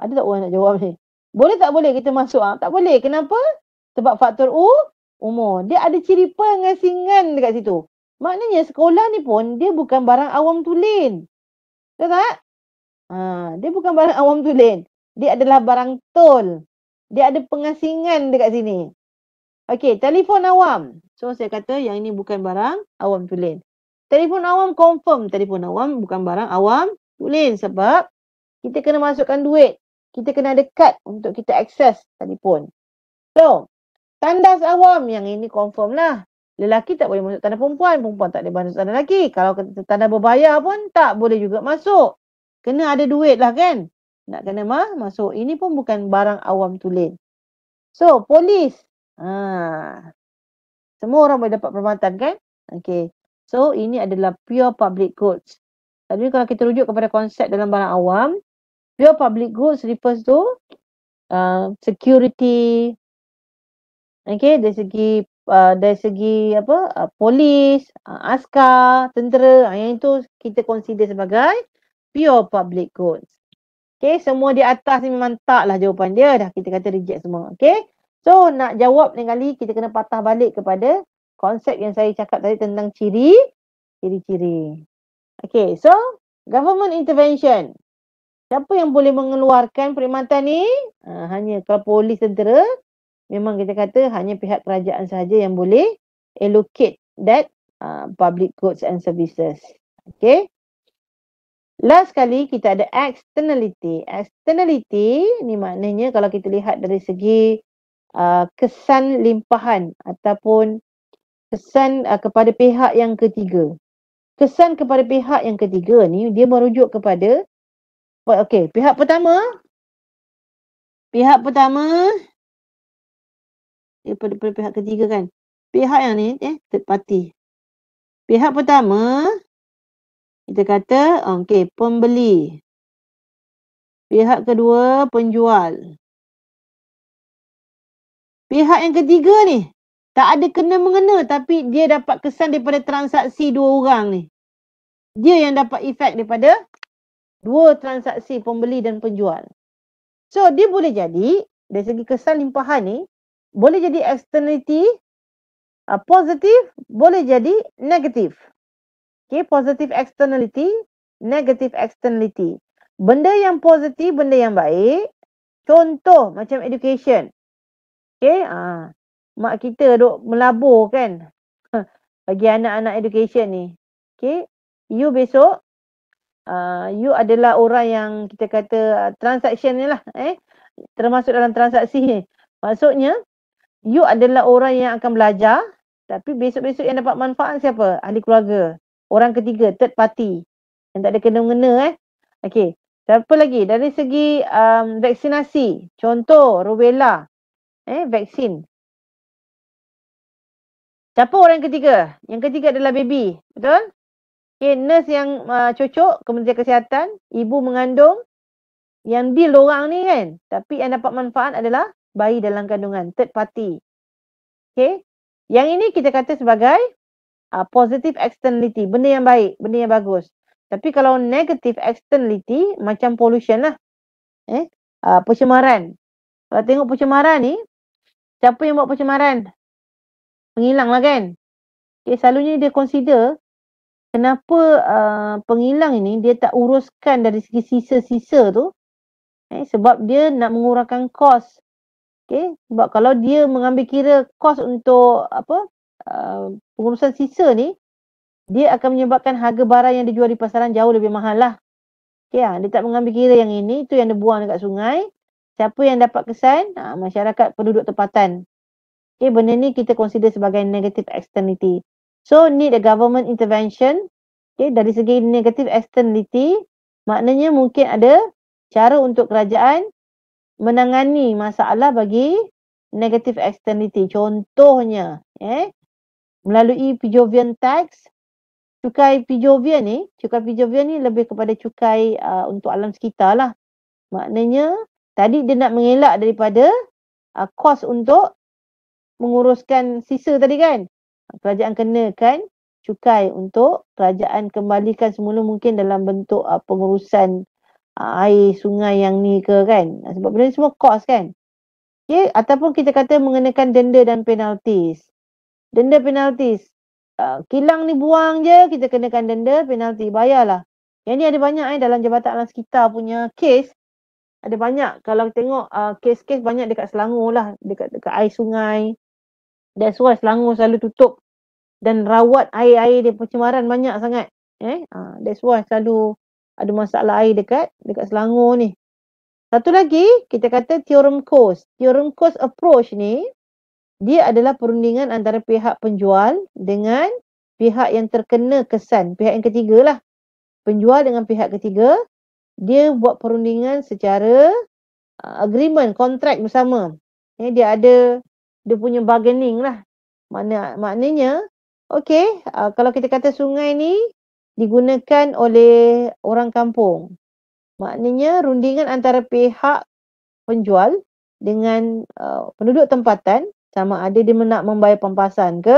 ada tak orang nak jawab ni boleh tak boleh kita masuk ah tak boleh kenapa sebab faktor u umur. Dia ada ciri pengasingan dekat situ. Maknanya sekolah ni pun dia bukan barang awam tulen. Tahu tak? Ha, dia bukan barang awam tulen. Dia adalah barang tol. Dia ada pengasingan dekat sini. Okey, telefon awam. So saya kata yang ini bukan barang awam tulen. Telefon awam confirm telefon awam bukan barang awam tulen sebab kita kena masukkan duit. Kita kena dekat untuk kita akses telefon. So, tandas awam yang ini confirm lah. Lelaki tak boleh masuk tanda perempuan, perempuan tak boleh masuk tanda lelaki. Kalau tanda berbayar pun tak boleh juga masuk. Kena ada duit lah kan. Nak kena mah masuk. Ini pun bukan barang awam tulen. So polis. Ha. Semua orang boleh dapat perkhidmatan kan. Okay. So ini adalah pure public goods. Tapi kalau kita rujuk kepada konsep dalam barang awam. Pure public goods refers to uh, security, Okay, dari segi uh, dari segi apa? Uh, polis, uh, askar, tentera, uh, yang itu kita consider sebagai pure public goods. Okay, semua di atas ni memang tak lah jawapan dia dah kita kata reject semua. Okay, So nak jawab lain kali kita kena patah balik kepada konsep yang saya cakap tadi tentang ciri ciri-ciri. Okey, so government intervention. Siapa yang boleh mengeluarkan perkhidmatan ni? Uh, hanya kalau polis tentera, memang kita kata hanya pihak kerajaan sahaja yang boleh allocate that uh, public goods and services. Okay. Last kali kita ada externality. Externality ni maknanya kalau kita lihat dari segi uh, kesan limpahan ataupun kesan uh, kepada pihak yang ketiga. Kesan kepada pihak yang ketiga ni dia merujuk kepada okey, pihak pertama pihak pertama daripada, daripada pihak ketiga kan. Pihak yang ni eh third party. Pihak pertama kita kata okey pembeli. Pihak kedua penjual. Pihak yang ketiga ni tak ada kena mengena tapi dia dapat kesan daripada transaksi dua orang ni. Dia yang dapat efek daripada dua transaksi pembeli dan penjual. So dia boleh jadi dari segi kesan limpahan ni boleh jadi externality uh, positif boleh jadi negatif okey positif externality negatif externality benda yang positif benda yang baik contoh macam education okey uh, mak kita duk melabur kan [laughs] bagi anak-anak education ni okey you besok Uh, you adalah orang yang kita kata uh, transaction ni lah eh termasuk dalam transaksi ni maksudnya you adalah orang yang akan belajar tapi besok-besok yang dapat manfaat siapa? Ahli keluarga. Orang ketiga, third party. Yang tak ada kena-mengena eh. Okay. Siapa lagi? Dari segi um, vaksinasi. Contoh, rubella. Eh, vaksin. Siapa orang ketiga? Yang ketiga adalah baby. Betul? Okay, nurse yang uh, cocok, kementerian kesihatan, ibu mengandung. Yang deal orang ni kan. Tapi yang dapat manfaat adalah bayi dalam kandungan, third party. Okay. Yang ini kita kata sebagai uh, positive externality, benda yang baik, benda yang bagus. Tapi kalau negative externality, macam pollution lah. Eh, uh, pencemaran. Kalau tengok pencemaran ni, siapa yang buat pencemaran? Penghilang lah kan? Okay, selalunya dia consider kenapa uh, penghilang ini dia tak uruskan dari segi sisa-sisa tu. Eh, sebab dia nak mengurangkan kos Okay. Sebab kalau dia mengambil kira kos untuk apa uh, pengurusan sisa ni, dia akan menyebabkan harga barang yang dijual di pasaran jauh lebih mahal lah. Okay, ha. Ah, dia tak mengambil kira yang ini, itu yang dia buang dekat sungai. Siapa yang dapat kesan? Ha, masyarakat penduduk tempatan. Okay, benda ni kita consider sebagai negative externality. So need a government intervention. Okay, dari segi negative externality, maknanya mungkin ada cara untuk kerajaan menangani masalah bagi negative externality. Contohnya, eh, melalui Pijovian tax, cukai Pijovian ni, cukai Pijovian ni lebih kepada cukai uh, untuk alam sekitar lah. Maknanya, tadi dia nak mengelak daripada uh, kos untuk menguruskan sisa tadi kan. Kerajaan kena kan, cukai untuk kerajaan kembalikan semula mungkin dalam bentuk uh, pengurusan Ah, air sungai yang ni ke kan ah, sebab benda ni semua kos kan okay? ataupun kita kata mengenakan denda dan penaltis denda penaltis uh, kilang ni buang je kita kenakan denda penalti bayarlah yang ni ada banyak eh dalam jabatan alam sekitar punya kes ada banyak kalau tengok uh, kes-kes banyak dekat Selangor lah dekat dekat air sungai that's why Selangor selalu tutup dan rawat air-air dia pencemaran banyak sangat eh uh, that's why selalu ada masalah air dekat dekat Selangor ni. Satu lagi kita kata theorem cost. Theorem cost approach ni dia adalah perundingan antara pihak penjual dengan pihak yang terkena kesan, pihak yang ketiga lah. Penjual dengan pihak ketiga, dia buat perundingan secara uh, agreement, kontrak bersama. Ya, dia ada, dia punya bargaining lah. Mana, maknanya, okay, uh, kalau kita kata sungai ni, digunakan oleh orang kampung. Maknanya rundingan antara pihak penjual dengan uh, penduduk tempatan sama ada dia nak membayar pampasan ke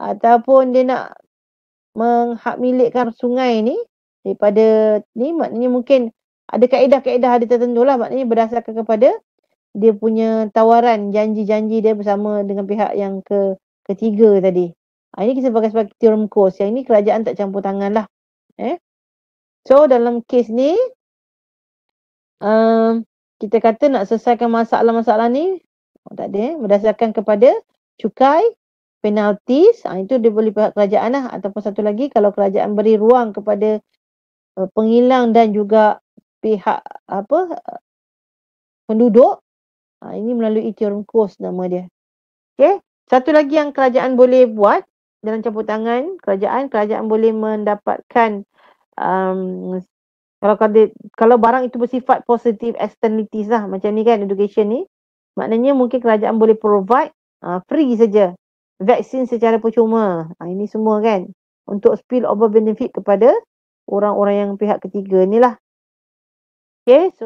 ataupun dia nak menghak milikkan sungai ni daripada ni maknanya mungkin ada kaedah-kaedah ada tertentu lah maknanya berdasarkan kepada dia punya tawaran janji-janji dia bersama dengan pihak yang ke ketiga tadi. Ha, ini kita pakai sebagai term course. Yang ini kerajaan tak campur tangan lah. Eh? So dalam kes ni, um, kita kata nak selesaikan masalah-masalah ni, oh, tak ada, eh? berdasarkan kepada cukai, penaltis, ha, itu dia boleh pihak kerajaan lah. Ataupun satu lagi, kalau kerajaan beri ruang kepada uh, penghilang dan juga pihak apa uh, penduduk, ha, ini melalui term course nama dia. Okay. Satu lagi yang kerajaan boleh buat dalam campur tangan kerajaan, kerajaan boleh mendapatkan um, kalau kalau barang itu bersifat positif, externalities lah macam ni kan education ni maknanya mungkin kerajaan boleh provide uh, free saja vaksin secara percuma uh, ini semua kan untuk spill over benefit kepada orang-orang yang pihak ketiga ni lah okay so